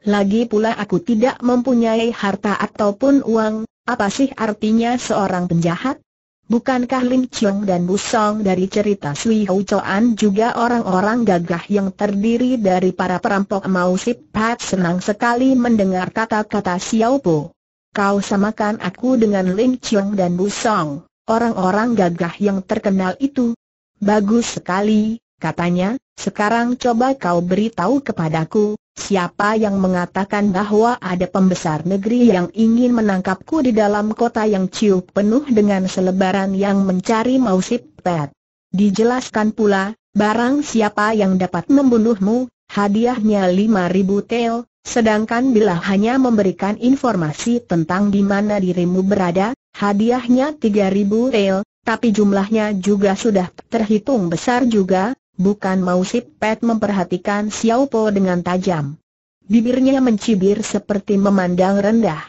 Lagi pula aku tidak mempunyai harta ataupun uang, apa sih artinya seorang penjahat? Bukankah Lin Chong dan Bu Song dari cerita Sui Hou Choan juga orang-orang gagah yang terdiri dari para perampok mausip? Pat senang sekali mendengar kata-kata Xiao Po. Kau samakan aku dengan Lin Chong dan Bu Song, orang-orang gagah yang terkenal itu. Bagus sekali, katanya, sekarang coba kau beritahu kepadaku, siapa yang mengatakan bahwa ada pembesar negeri yang ingin menangkapku di dalam kota yang ciup penuh dengan selebaran yang mencari mausip pet. Dijelaskan pula, barang siapa yang dapat membunuhmu, hadiahnya 5000 teo, sedangkan bila hanya memberikan informasi tentang di mana dirimu berada, hadiahnya 3000 teo, tapi jumlahnya juga sudah terhitung besar juga, Bukan mau sip, Pet memperhatikan Xiao Po dengan tajam. Bibirnya mencibir seperti memandang rendah.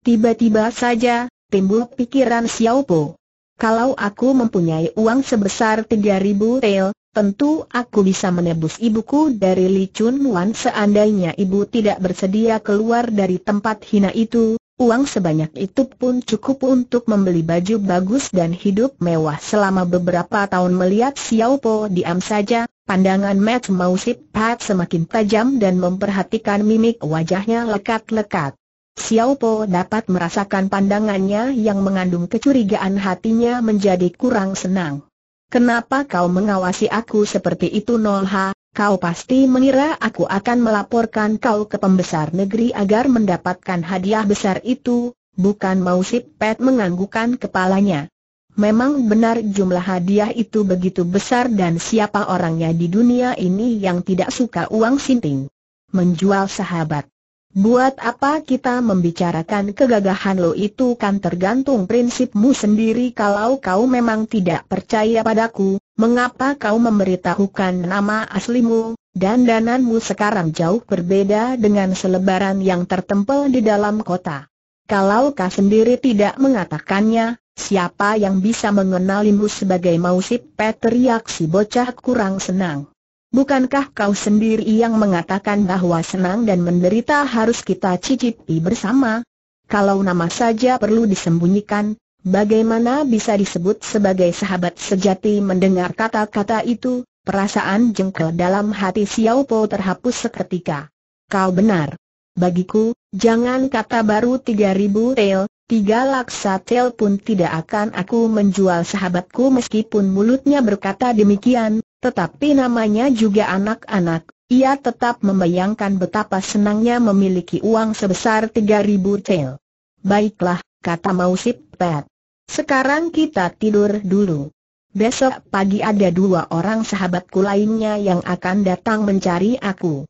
Tiba-tiba saja, timbul pikiran Xiao Po. Kalau aku mempunyai uang sebesar 3000 tel, tentu aku bisa menebus ibuku dari Li Chun Wan seandainya ibu tidak bersedia keluar dari tempat hina itu, Uang sebanyak itu pun cukup untuk membeli baju bagus dan hidup mewah selama beberapa tahun melihat Xiao Po diam saja, pandangan Matt Mausip Pat semakin tajam dan memperhatikan mimik wajahnya lekat-lekat. Xiao Po dapat merasakan pandangannya yang mengandung kecurigaan hatinya menjadi kurang senang. Kenapa kau mengawasi aku seperti itu Nolha, Kau pasti mengira aku akan melaporkan kau ke pembesar negeri agar mendapatkan hadiah besar itu, bukan mau si Pet menganggukan kepalanya. Memang benar jumlah hadiah itu begitu besar dan siapa orangnya di dunia ini yang tidak suka uang sinting. Menjual sahabat. Buat apa kita membicarakan kegagahan lo itu kan tergantung prinsipmu sendiri kalau kau memang tidak percaya padaku, mengapa kau memberitahukan nama aslimu, dan dananmu sekarang jauh berbeda dengan selebaran yang tertempel di dalam kota. Kalau kau sendiri tidak mengatakannya, siapa yang bisa mengenalimu sebagai Mausip Peteriak si bocah kurang senang. Bukankah kau sendiri yang mengatakan bahwa senang dan menderita harus kita cicipi bersama? Kalau nama saja perlu disembunyikan, Bagaimana bisa disebut sebagai sahabat sejati mendengar kata-kata itu, perasaan jengkel dalam hati Xiao Po terhapus seketika. Kau benar. Bagiku, jangan kata baru 3000 tel, 3 laksa tel pun tidak akan aku menjual sahabatku meskipun mulutnya berkata demikian, tetapi namanya juga anak-anak, ia tetap membayangkan betapa senangnya memiliki uang sebesar 3000 tel. Baiklah, kata Mausip Pet. Sekarang kita tidur dulu. Besok pagi ada dua orang sahabatku lainnya yang akan datang mencari aku.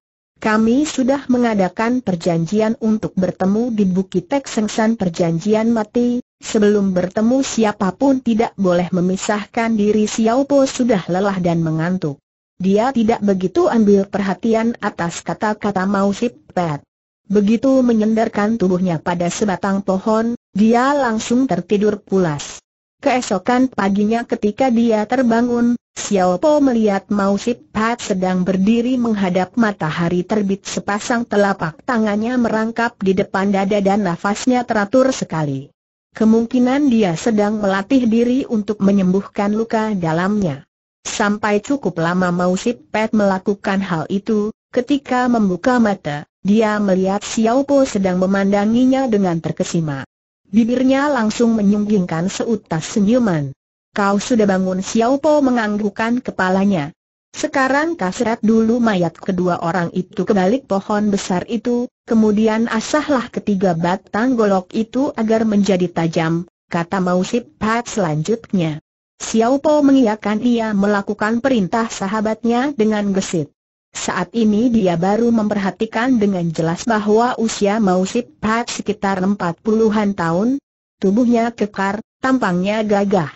Kami sudah mengadakan perjanjian untuk bertemu di Bukit Teksengsan perjanjian mati, sebelum bertemu siapapun tidak boleh memisahkan diri Xiao Po sudah lelah dan mengantuk. Dia tidak begitu ambil perhatian atas kata-kata Mausip Pet. Begitu menyendarkan tubuhnya pada sebatang pohon, dia langsung tertidur pulas. Keesokan paginya ketika dia terbangun, Xiao Po melihat Mao Sip Pat sedang berdiri menghadap matahari terbit sepasang telapak tangannya merangkap di depan dada dan nafasnya teratur sekali. Kemungkinan dia sedang melatih diri untuk menyembuhkan luka dalamnya. Sampai cukup lama Mao Sip Pat melakukan hal itu, ketika membuka mata, dia melihat Xiao Po sedang memandanginya dengan terkesima. Bibirnya langsung menyunggingkan seutas senyuman. Kau sudah bangun Xiao Po menganggukkan kepalanya. Sekarang kasret dulu mayat kedua orang itu ke balik pohon besar itu, kemudian asahlah ketiga batang golok itu agar menjadi tajam, kata Mausip Pat selanjutnya. Xiao Po mengiyakan ia melakukan perintah sahabatnya dengan gesit. Saat ini dia baru memperhatikan dengan jelas bahwa usia Mausip Pat sekitar 40-an tahun, tubuhnya kekar, tampangnya gagah.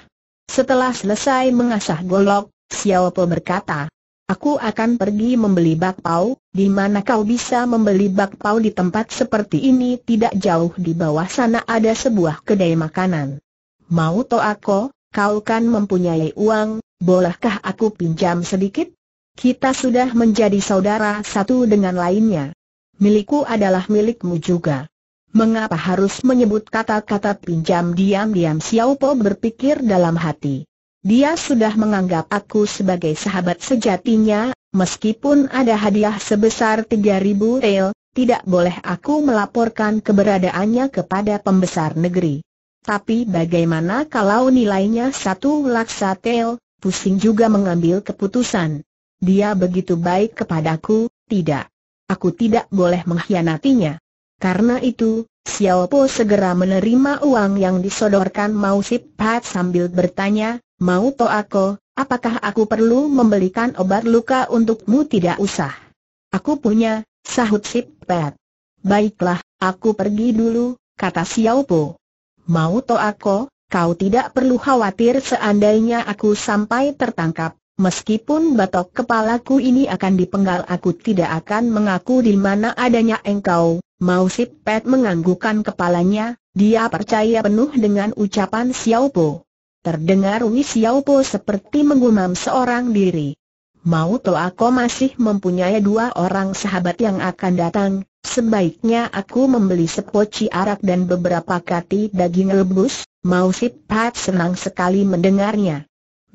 Setelah selesai mengasah golok, Xiao Po berkata, Aku akan pergi membeli bakpao, di mana kau bisa membeli bakpao di tempat seperti ini tidak jauh di bawah sana ada sebuah kedai makanan. Mau to aku, kau kan mempunyai uang, bolehkah aku pinjam sedikit? Kita sudah menjadi saudara satu dengan lainnya. Milikku adalah milikmu juga. Mengapa harus menyebut kata-kata pinjam diam-diam Xiao Po berpikir dalam hati. Dia sudah menganggap aku sebagai sahabat sejatinya, meskipun ada hadiah sebesar 3000 rel, tidak boleh aku melaporkan keberadaannya kepada pembesar negeri. Tapi bagaimana kalau nilainya satu laksa tel, pusing juga mengambil keputusan. Dia begitu baik kepadaku, tidak. Aku tidak boleh mengkhianatinya. Karena itu, Xiao Po segera menerima uang yang disodorkan Mao Sip Pat sambil bertanya, Mau To Ako, apakah aku perlu membelikan obat luka untukmu tidak usah. Aku punya, sahut Sip Pat. Baiklah, aku pergi dulu, kata Xiao Po. Mau To Ako, Kau tidak perlu khawatir seandainya aku sampai tertangkap, Meskipun batok kepalaku ini akan dipenggal aku tidak akan mengaku di mana adanya engkau. Mau Sip Pet menganggukkan kepalanya, dia percaya penuh dengan ucapan Xiao Po. Terdengar Umi Xiao Po seperti menggumam seorang diri. Mau to aku masih mempunyai dua orang sahabat yang akan datang, sebaiknya aku membeli sepoci arak dan beberapa kati daging rebus, mau Sip Pet senang sekali mendengarnya.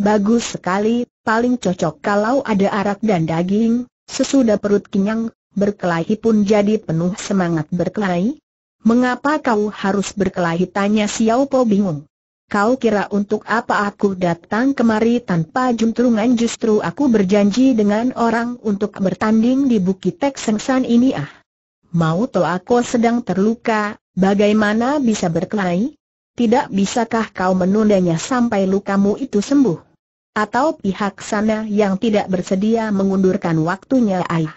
Bagus sekali, paling cocok kalau ada arak dan daging, sesudah perut kenyang, berkelahi pun jadi penuh semangat berkelahi. Mengapa kau harus berkelahi tanya Xiao Po bingung. Kau kira untuk apa aku datang kemari tanpa juntrungan justru aku berjanji dengan orang untuk bertanding di Bukit Tek Sengsan ini ah. Mau toh aku sedang terluka, bagaimana bisa berkelahi? Tidak bisakah kau menundanya sampai lukamu itu sembuh? Atau pihak sana yang tidak bersedia mengundurkan waktunya ayah?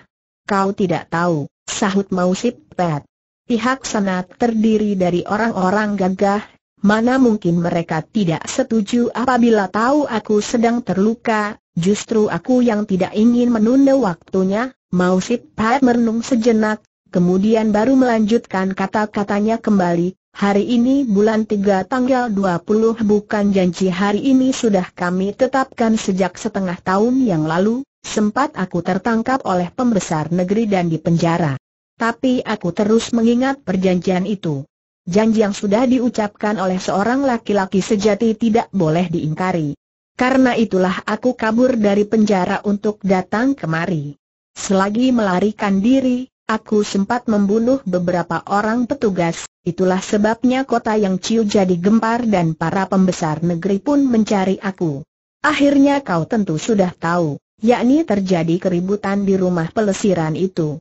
Kau tidak tahu, sahut Mausip Pet. Pihak sana terdiri dari orang-orang gagah, mana mungkin mereka tidak setuju apabila tahu aku sedang terluka, justru aku yang tidak ingin menunda waktunya, Mausip Pet merenung sejenak, kemudian baru melanjutkan kata-katanya kembali, Hari ini bulan 3 tanggal 20 bukan janji hari ini sudah kami tetapkan sejak setengah tahun yang lalu, sempat aku tertangkap oleh pembesar negeri dan di penjara. Tapi aku terus mengingat perjanjian itu. Janji yang sudah diucapkan oleh seorang laki-laki sejati tidak boleh diingkari. Karena itulah aku kabur dari penjara untuk datang kemari. Selagi melarikan diri, Aku sempat membunuh beberapa orang petugas, itulah sebabnya kota yang Ciu jadi gempar dan para pembesar negeri pun mencari aku. Akhirnya kau tentu sudah tahu, yakni terjadi keributan di rumah pelesiran itu.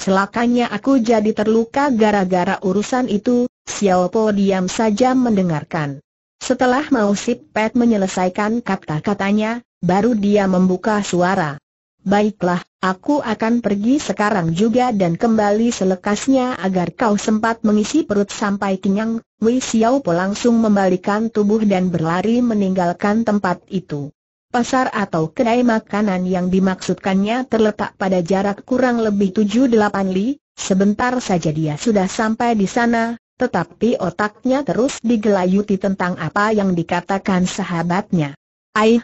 Celakanya aku jadi terluka gara-gara urusan itu, Xiao Po diam saja mendengarkan. Setelah Mao Sip Pet menyelesaikan kata-katanya, baru dia membuka suara. Baiklah, aku akan pergi sekarang juga dan kembali selekasnya agar kau sempat mengisi perut sampai kenyang. Wei Xiao po langsung membalikan tubuh dan berlari meninggalkan tempat itu. Pasar atau kedai makanan yang dimaksudkannya terletak pada jarak kurang lebih tujuh delapan li, sebentar saja dia sudah sampai di sana, tetapi otaknya terus digelayuti tentang apa yang dikatakan sahabatnya. Aih,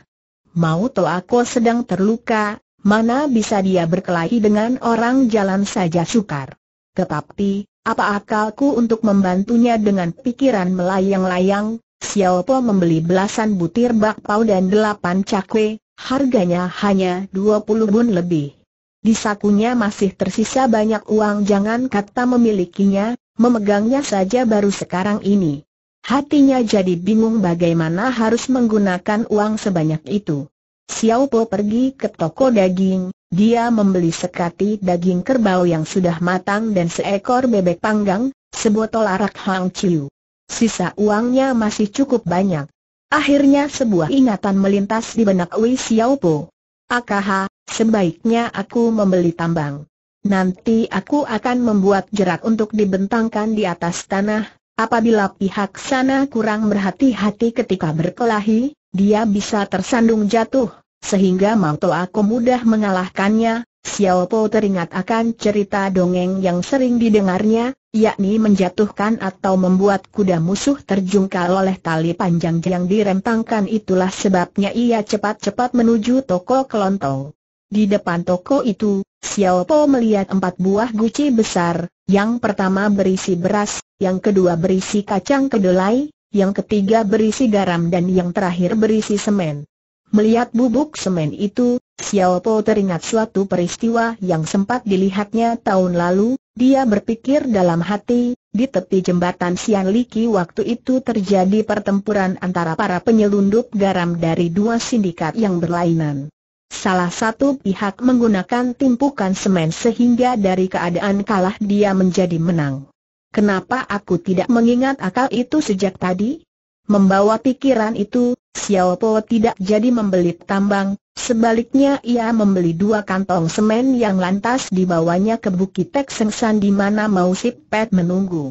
mau to aku sedang terluka, Mana bisa dia berkelahi dengan orang jalan saja sukar. Tetapi, apa akalku untuk membantunya dengan pikiran melayang-layang? Xiao Po membeli belasan butir bakpao dan delapan cakwe, harganya hanya dua puluh bun lebih. Di sakunya masih tersisa banyak uang jangan kata memilikinya, memegangnya saja baru sekarang ini. Hatinya jadi bingung bagaimana harus menggunakan uang sebanyak itu. Xiao Po pergi ke toko daging, dia membeli sekati daging kerbau yang sudah matang dan seekor bebek panggang, sebotol arak Hang Chiu. Sisa uangnya masih cukup banyak. Akhirnya sebuah ingatan melintas di benak Wei Xiao Po. Akaha, sebaiknya aku membeli tambang. Nanti aku akan membuat jerak untuk dibentangkan di atas tanah, apabila pihak sana kurang berhati-hati ketika berkelahi, dia bisa tersandung jatuh, sehingga Mauto aku mudah mengalahkannya, Xiao Po teringat akan cerita dongeng yang sering didengarnya, yakni menjatuhkan atau membuat kuda musuh terjungkal oleh tali panjang yang direntangkan itulah sebabnya ia cepat-cepat menuju toko kelontong. Di depan toko itu, Xiao Po melihat empat buah guci besar, yang pertama berisi beras, yang kedua berisi kacang kedelai, yang ketiga berisi garam dan yang terakhir berisi semen. Melihat bubuk semen itu, Xiao Po teringat suatu peristiwa yang sempat dilihatnya tahun lalu, dia berpikir dalam hati, di tepi jembatan Sian Liki waktu itu terjadi pertempuran antara para penyelundup garam dari dua sindikat yang berlainan. Salah satu pihak menggunakan timpukan semen sehingga dari keadaan kalah dia menjadi menang. Kenapa aku tidak mengingat akal itu sejak tadi? Membawa pikiran itu, Xiao Po tidak jadi membeli tambang, sebaliknya ia membeli dua kantong semen yang lantas dibawanya ke Bukit Tek Sengsan di mana Mau Sip Pet menunggu.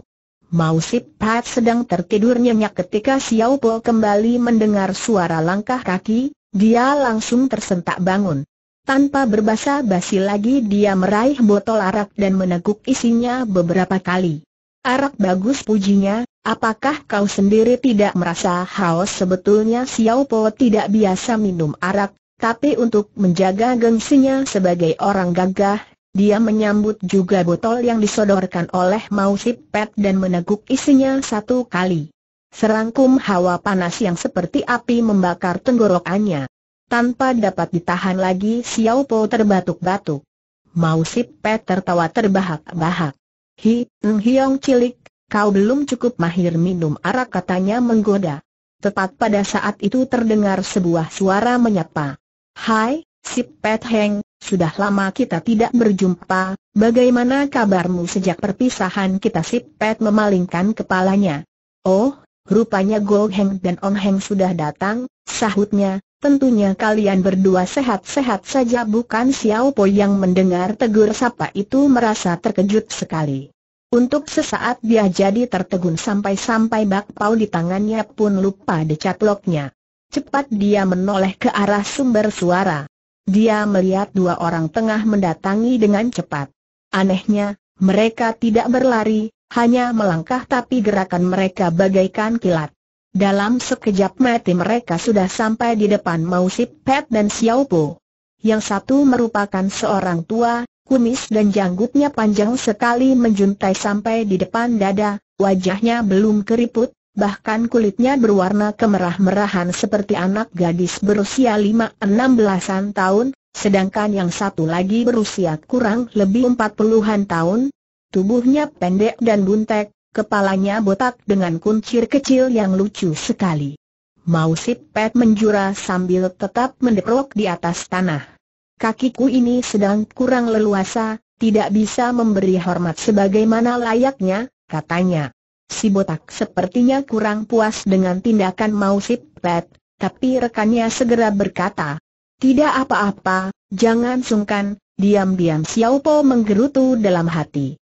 Mau Sip Pat sedang tertidur nyenyak ketika Xiao Po kembali mendengar suara langkah kaki, dia langsung tersentak bangun. Tanpa berbasa basi lagi dia meraih botol arak dan meneguk isinya beberapa kali. Arak bagus pujinya, apakah kau sendiri tidak merasa haus sebetulnya Xiao Po tidak biasa minum arak, tapi untuk menjaga gengsinya sebagai orang gagah, dia menyambut juga botol yang disodorkan oleh Mausip Pet dan meneguk isinya satu kali. Serangkum hawa panas yang seperti api membakar tenggorokannya. Tanpa dapat ditahan lagi Xiao Po terbatuk-batuk. Mausip Pet tertawa terbahak-bahak. Hi, Ng Hiong cilik, kau belum cukup mahir minum arak katanya menggoda. Tepat pada saat itu terdengar sebuah suara menyapa. Hai, si Pet Heng, sudah lama kita tidak berjumpa, bagaimana kabarmu sejak perpisahan kita si Pet memalingkan kepalanya. Oh, rupanya Go Heng dan Ong Heng sudah datang, sahutnya, Tentunya kalian berdua sehat-sehat saja bukan Xiao Po yang mendengar tegur sapa itu merasa terkejut sekali. Untuk sesaat dia jadi tertegun sampai-sampai bakpao di tangannya pun lupa loknya. Cepat dia menoleh ke arah sumber suara. Dia melihat dua orang tengah mendatangi dengan cepat. Anehnya, mereka tidak berlari, hanya melangkah tapi gerakan mereka bagaikan kilat. Dalam sekejap mati mereka sudah sampai di depan Mausip Pet dan Xiao Po. Yang satu merupakan seorang tua, kumis dan janggutnya panjang sekali menjuntai sampai di depan dada, wajahnya belum keriput, bahkan kulitnya berwarna kemerah-merahan seperti anak gadis berusia 5-16an tahun, sedangkan yang satu lagi berusia kurang lebih 40-an tahun. Tubuhnya pendek dan buntek, Kepalanya botak dengan kuncir kecil yang lucu sekali. Mau Pet menjura sambil tetap mendeprok di atas tanah. Kakiku ini sedang kurang leluasa, tidak bisa memberi hormat sebagaimana layaknya, katanya. Si botak sepertinya kurang puas dengan tindakan Mau Pet, tapi rekannya segera berkata, Tidak apa-apa, jangan sungkan, diam-diam Xiao Po menggerutu dalam hati.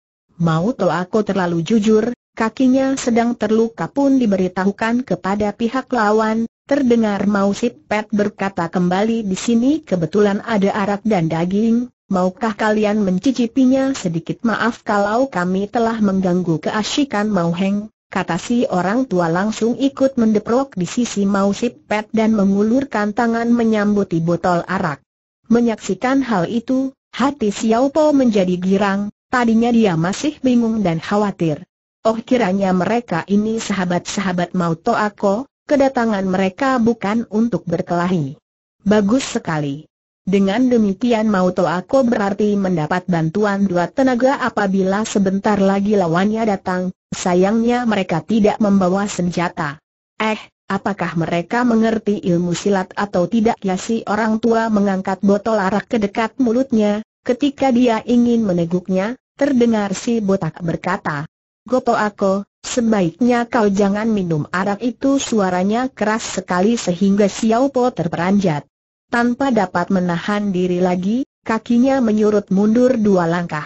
Mau to aku terlalu jujur, kakinya sedang terluka pun diberitahukan kepada pihak lawan, terdengar mau si Pet berkata kembali di sini kebetulan ada arak dan daging, maukah kalian mencicipinya sedikit maaf kalau kami telah mengganggu keasyikan Mau Heng, kata si orang tua langsung ikut mendeprok di sisi mau Sip Pet dan mengulurkan tangan menyambuti botol arak. Menyaksikan hal itu, hati Xiao Po menjadi girang, Tadinya dia masih bingung dan khawatir. Oh kiranya mereka ini sahabat-sahabat mau Toako, kedatangan mereka bukan untuk berkelahi. Bagus sekali. Dengan demikian mau Toako berarti mendapat bantuan dua tenaga apabila sebentar lagi lawannya datang, sayangnya mereka tidak membawa senjata. Eh, Apakah mereka mengerti ilmu silat atau tidak ya si orang tua mengangkat botol arak ke dekat mulutnya, ketika dia ingin meneguknya, Terdengar si botak berkata, Gopo aku, sebaiknya kau jangan minum arak itu suaranya keras sekali sehingga Xiao Po terperanjat. Tanpa dapat menahan diri lagi, kakinya menyurut mundur dua langkah.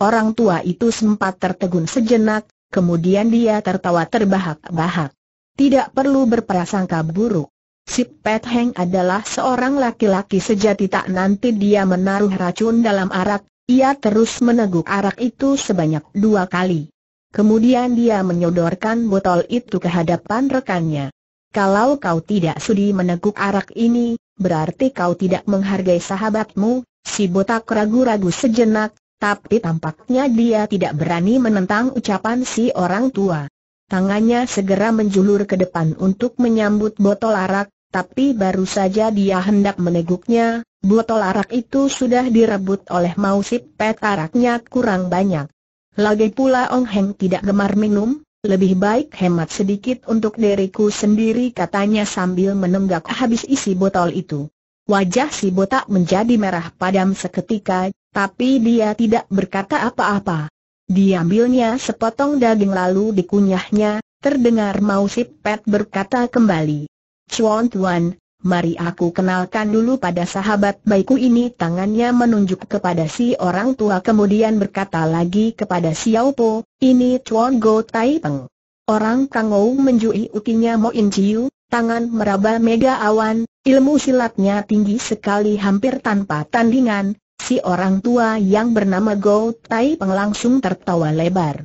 Orang tua itu sempat tertegun sejenak, kemudian dia tertawa terbahak-bahak. Tidak perlu berprasangka buruk. Si Pet Heng adalah seorang laki-laki sejati tak nanti dia menaruh racun dalam arak, ia terus meneguk arak itu sebanyak dua kali. Kemudian dia menyodorkan botol itu ke hadapan rekannya. Kalau kau tidak sudi meneguk arak ini, berarti kau tidak menghargai sahabatmu, si botak ragu-ragu sejenak, tapi tampaknya dia tidak berani menentang ucapan si orang tua. Tangannya segera menjulur ke depan untuk menyambut botol arak, tapi baru saja dia hendak meneguknya, botol arak itu sudah direbut oleh Mausip Pet araknya kurang banyak. Lagi pula Ong Heng tidak gemar minum, lebih baik hemat sedikit untuk diriku sendiri katanya sambil menenggak habis isi botol itu. Wajah si botak menjadi merah padam seketika, tapi dia tidak berkata apa-apa. Diambilnya sepotong daging lalu dikunyahnya, terdengar Mausip Pet berkata kembali. Chuan Tuan, mari aku kenalkan dulu pada sahabat baikku ini tangannya menunjuk kepada si orang tua kemudian berkata lagi kepada Xiao Po, ini Chuan Go Tai Peng. Orang Kangou menjui ukinya Mo In Chiu, tangan meraba mega awan, ilmu silatnya tinggi sekali hampir tanpa tandingan, si orang tua yang bernama Go Tai Peng langsung tertawa lebar.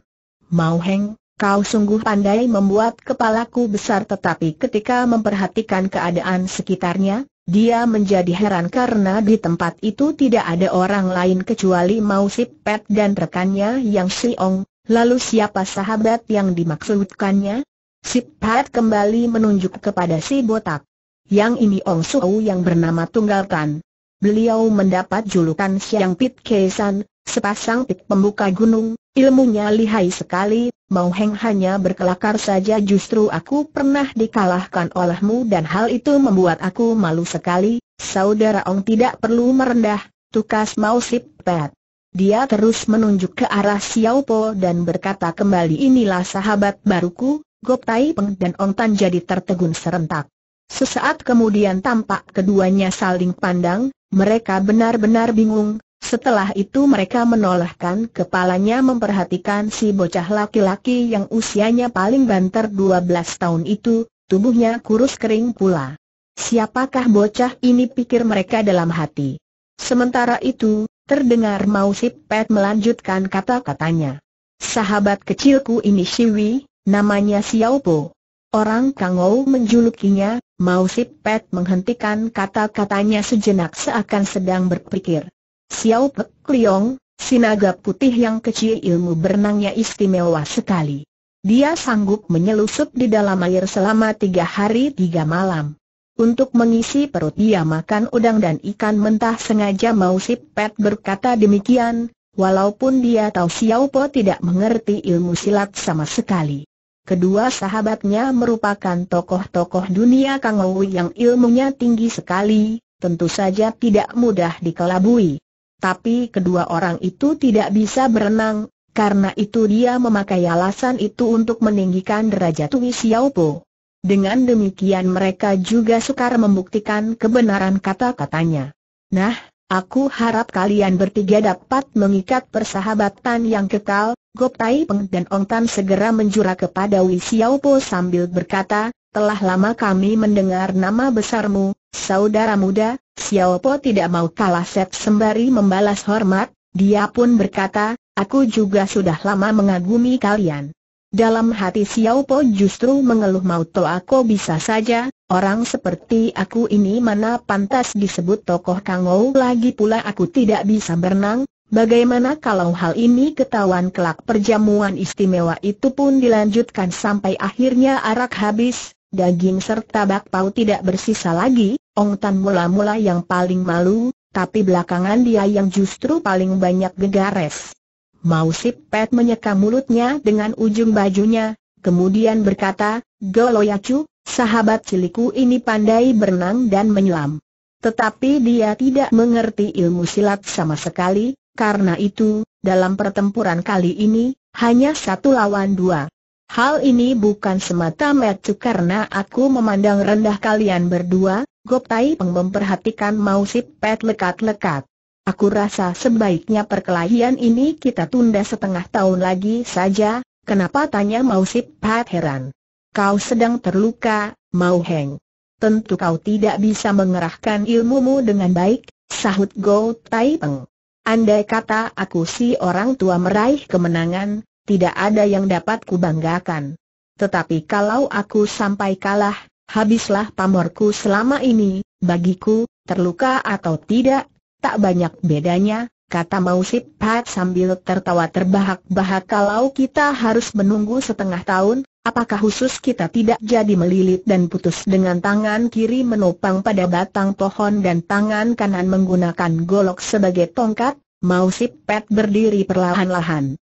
Mau Heng, Kau sungguh pandai membuat kepalaku besar tetapi ketika memperhatikan keadaan sekitarnya, dia menjadi heran karena di tempat itu tidak ada orang lain kecuali Mausip Pet dan rekannya yang Siong, lalu siapa sahabat yang dimaksudkannya? Si Pat kembali menunjuk kepada si botak. Yang ini Ong Suo yang bernama Tunggalkan. Beliau mendapat julukan Siang Pit Kesan, Sepasang pik pembuka gunung, ilmunya lihai sekali, mau heng hanya berkelakar saja justru aku pernah dikalahkan olehmu dan hal itu membuat aku malu sekali, saudara Ong tidak perlu merendah, tukas mau sip pet. Dia terus menunjuk ke arah Xiao Po dan berkata kembali inilah sahabat baruku, Gop Tai Peng dan Ong Tan jadi tertegun serentak. Sesaat kemudian tampak keduanya saling pandang, mereka benar-benar bingung, setelah itu mereka menolakkan kepalanya memperhatikan si bocah laki-laki yang usianya paling banter 12 tahun itu, tubuhnya kurus kering pula. Siapakah bocah ini pikir mereka dalam hati. Sementara itu, terdengar Mausip Pet melanjutkan kata-katanya. Sahabat kecilku ini Siwi, namanya Xiao Xiaopo. Orang Kangou menjulukinya, Mausip Pet menghentikan kata-katanya sejenak seakan sedang berpikir. Xiao Pek Liong, si putih yang kecil ilmu berenangnya istimewa sekali. Dia sanggup menyelusup di dalam air selama tiga hari tiga malam. Untuk mengisi perut dia makan udang dan ikan mentah sengaja mau si Pet berkata demikian, walaupun dia tahu Xiao Po tidak mengerti ilmu silat sama sekali. Kedua sahabatnya merupakan tokoh-tokoh dunia Kang yang ilmunya tinggi sekali, tentu saja tidak mudah dikelabui. Tapi kedua orang itu tidak bisa berenang, karena itu dia memakai alasan itu untuk meninggikan derajat Wei Xiaopo. Dengan demikian mereka juga sukar membuktikan kebenaran kata-katanya. Nah, aku harap kalian bertiga dapat mengikat persahabatan yang kekal, Gop Tai Peng dan Ong Tan segera menjurah kepada Wei Xiaopo sambil berkata, telah lama kami mendengar nama besarmu, Saudara muda, Xiao Po tidak mau kalah set sembari membalas hormat, dia pun berkata, aku juga sudah lama mengagumi kalian. Dalam hati Xiao Po justru mengeluh mau to aku bisa saja, orang seperti aku ini mana pantas disebut tokoh kangou lagi pula aku tidak bisa berenang, Bagaimana kalau hal ini ketahuan kelak perjamuan istimewa itu pun dilanjutkan sampai akhirnya arak habis, daging serta bakpao tidak bersisa lagi, Ong Tan mula-mula yang paling malu, tapi belakangan dia yang justru paling banyak gegares. Mau si Pet menyeka mulutnya dengan ujung bajunya, kemudian berkata, Goloyacu, sahabat ciliku ini pandai berenang dan menyelam. Tetapi dia tidak mengerti ilmu silat sama sekali, karena itu, dalam pertempuran kali ini, hanya satu lawan dua. Hal ini bukan semata-mata karena aku memandang rendah kalian berdua, Gop Tai Peng memperhatikan Mausip Pet lekat-lekat. Aku rasa sebaiknya perkelahian ini kita tunda setengah tahun lagi saja, kenapa tanya Mausip? Pet heran. Kau sedang terluka, Mau Heng. Tentu kau tidak bisa mengerahkan ilmumu dengan baik, sahut Go Tai Peng. Andai kata aku si orang tua meraih kemenangan, tidak ada yang dapat kubanggakan. Tetapi kalau aku sampai kalah, habislah pamorku selama ini, bagiku, terluka atau tidak, tak banyak bedanya, kata Mausip Pat sambil tertawa terbahak-bahak kalau kita harus menunggu setengah tahun, apakah khusus kita tidak jadi melilit dan putus dengan tangan kiri menopang pada batang pohon dan tangan kanan menggunakan golok sebagai tongkat? Mausip Pat berdiri perlahan-lahan.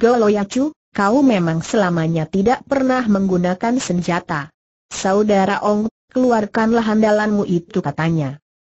Goloyacu, kau memang selamanya tidak pernah menggunakan senjata. Saudara Ong, keluarkanlah handalanmu itu katanya.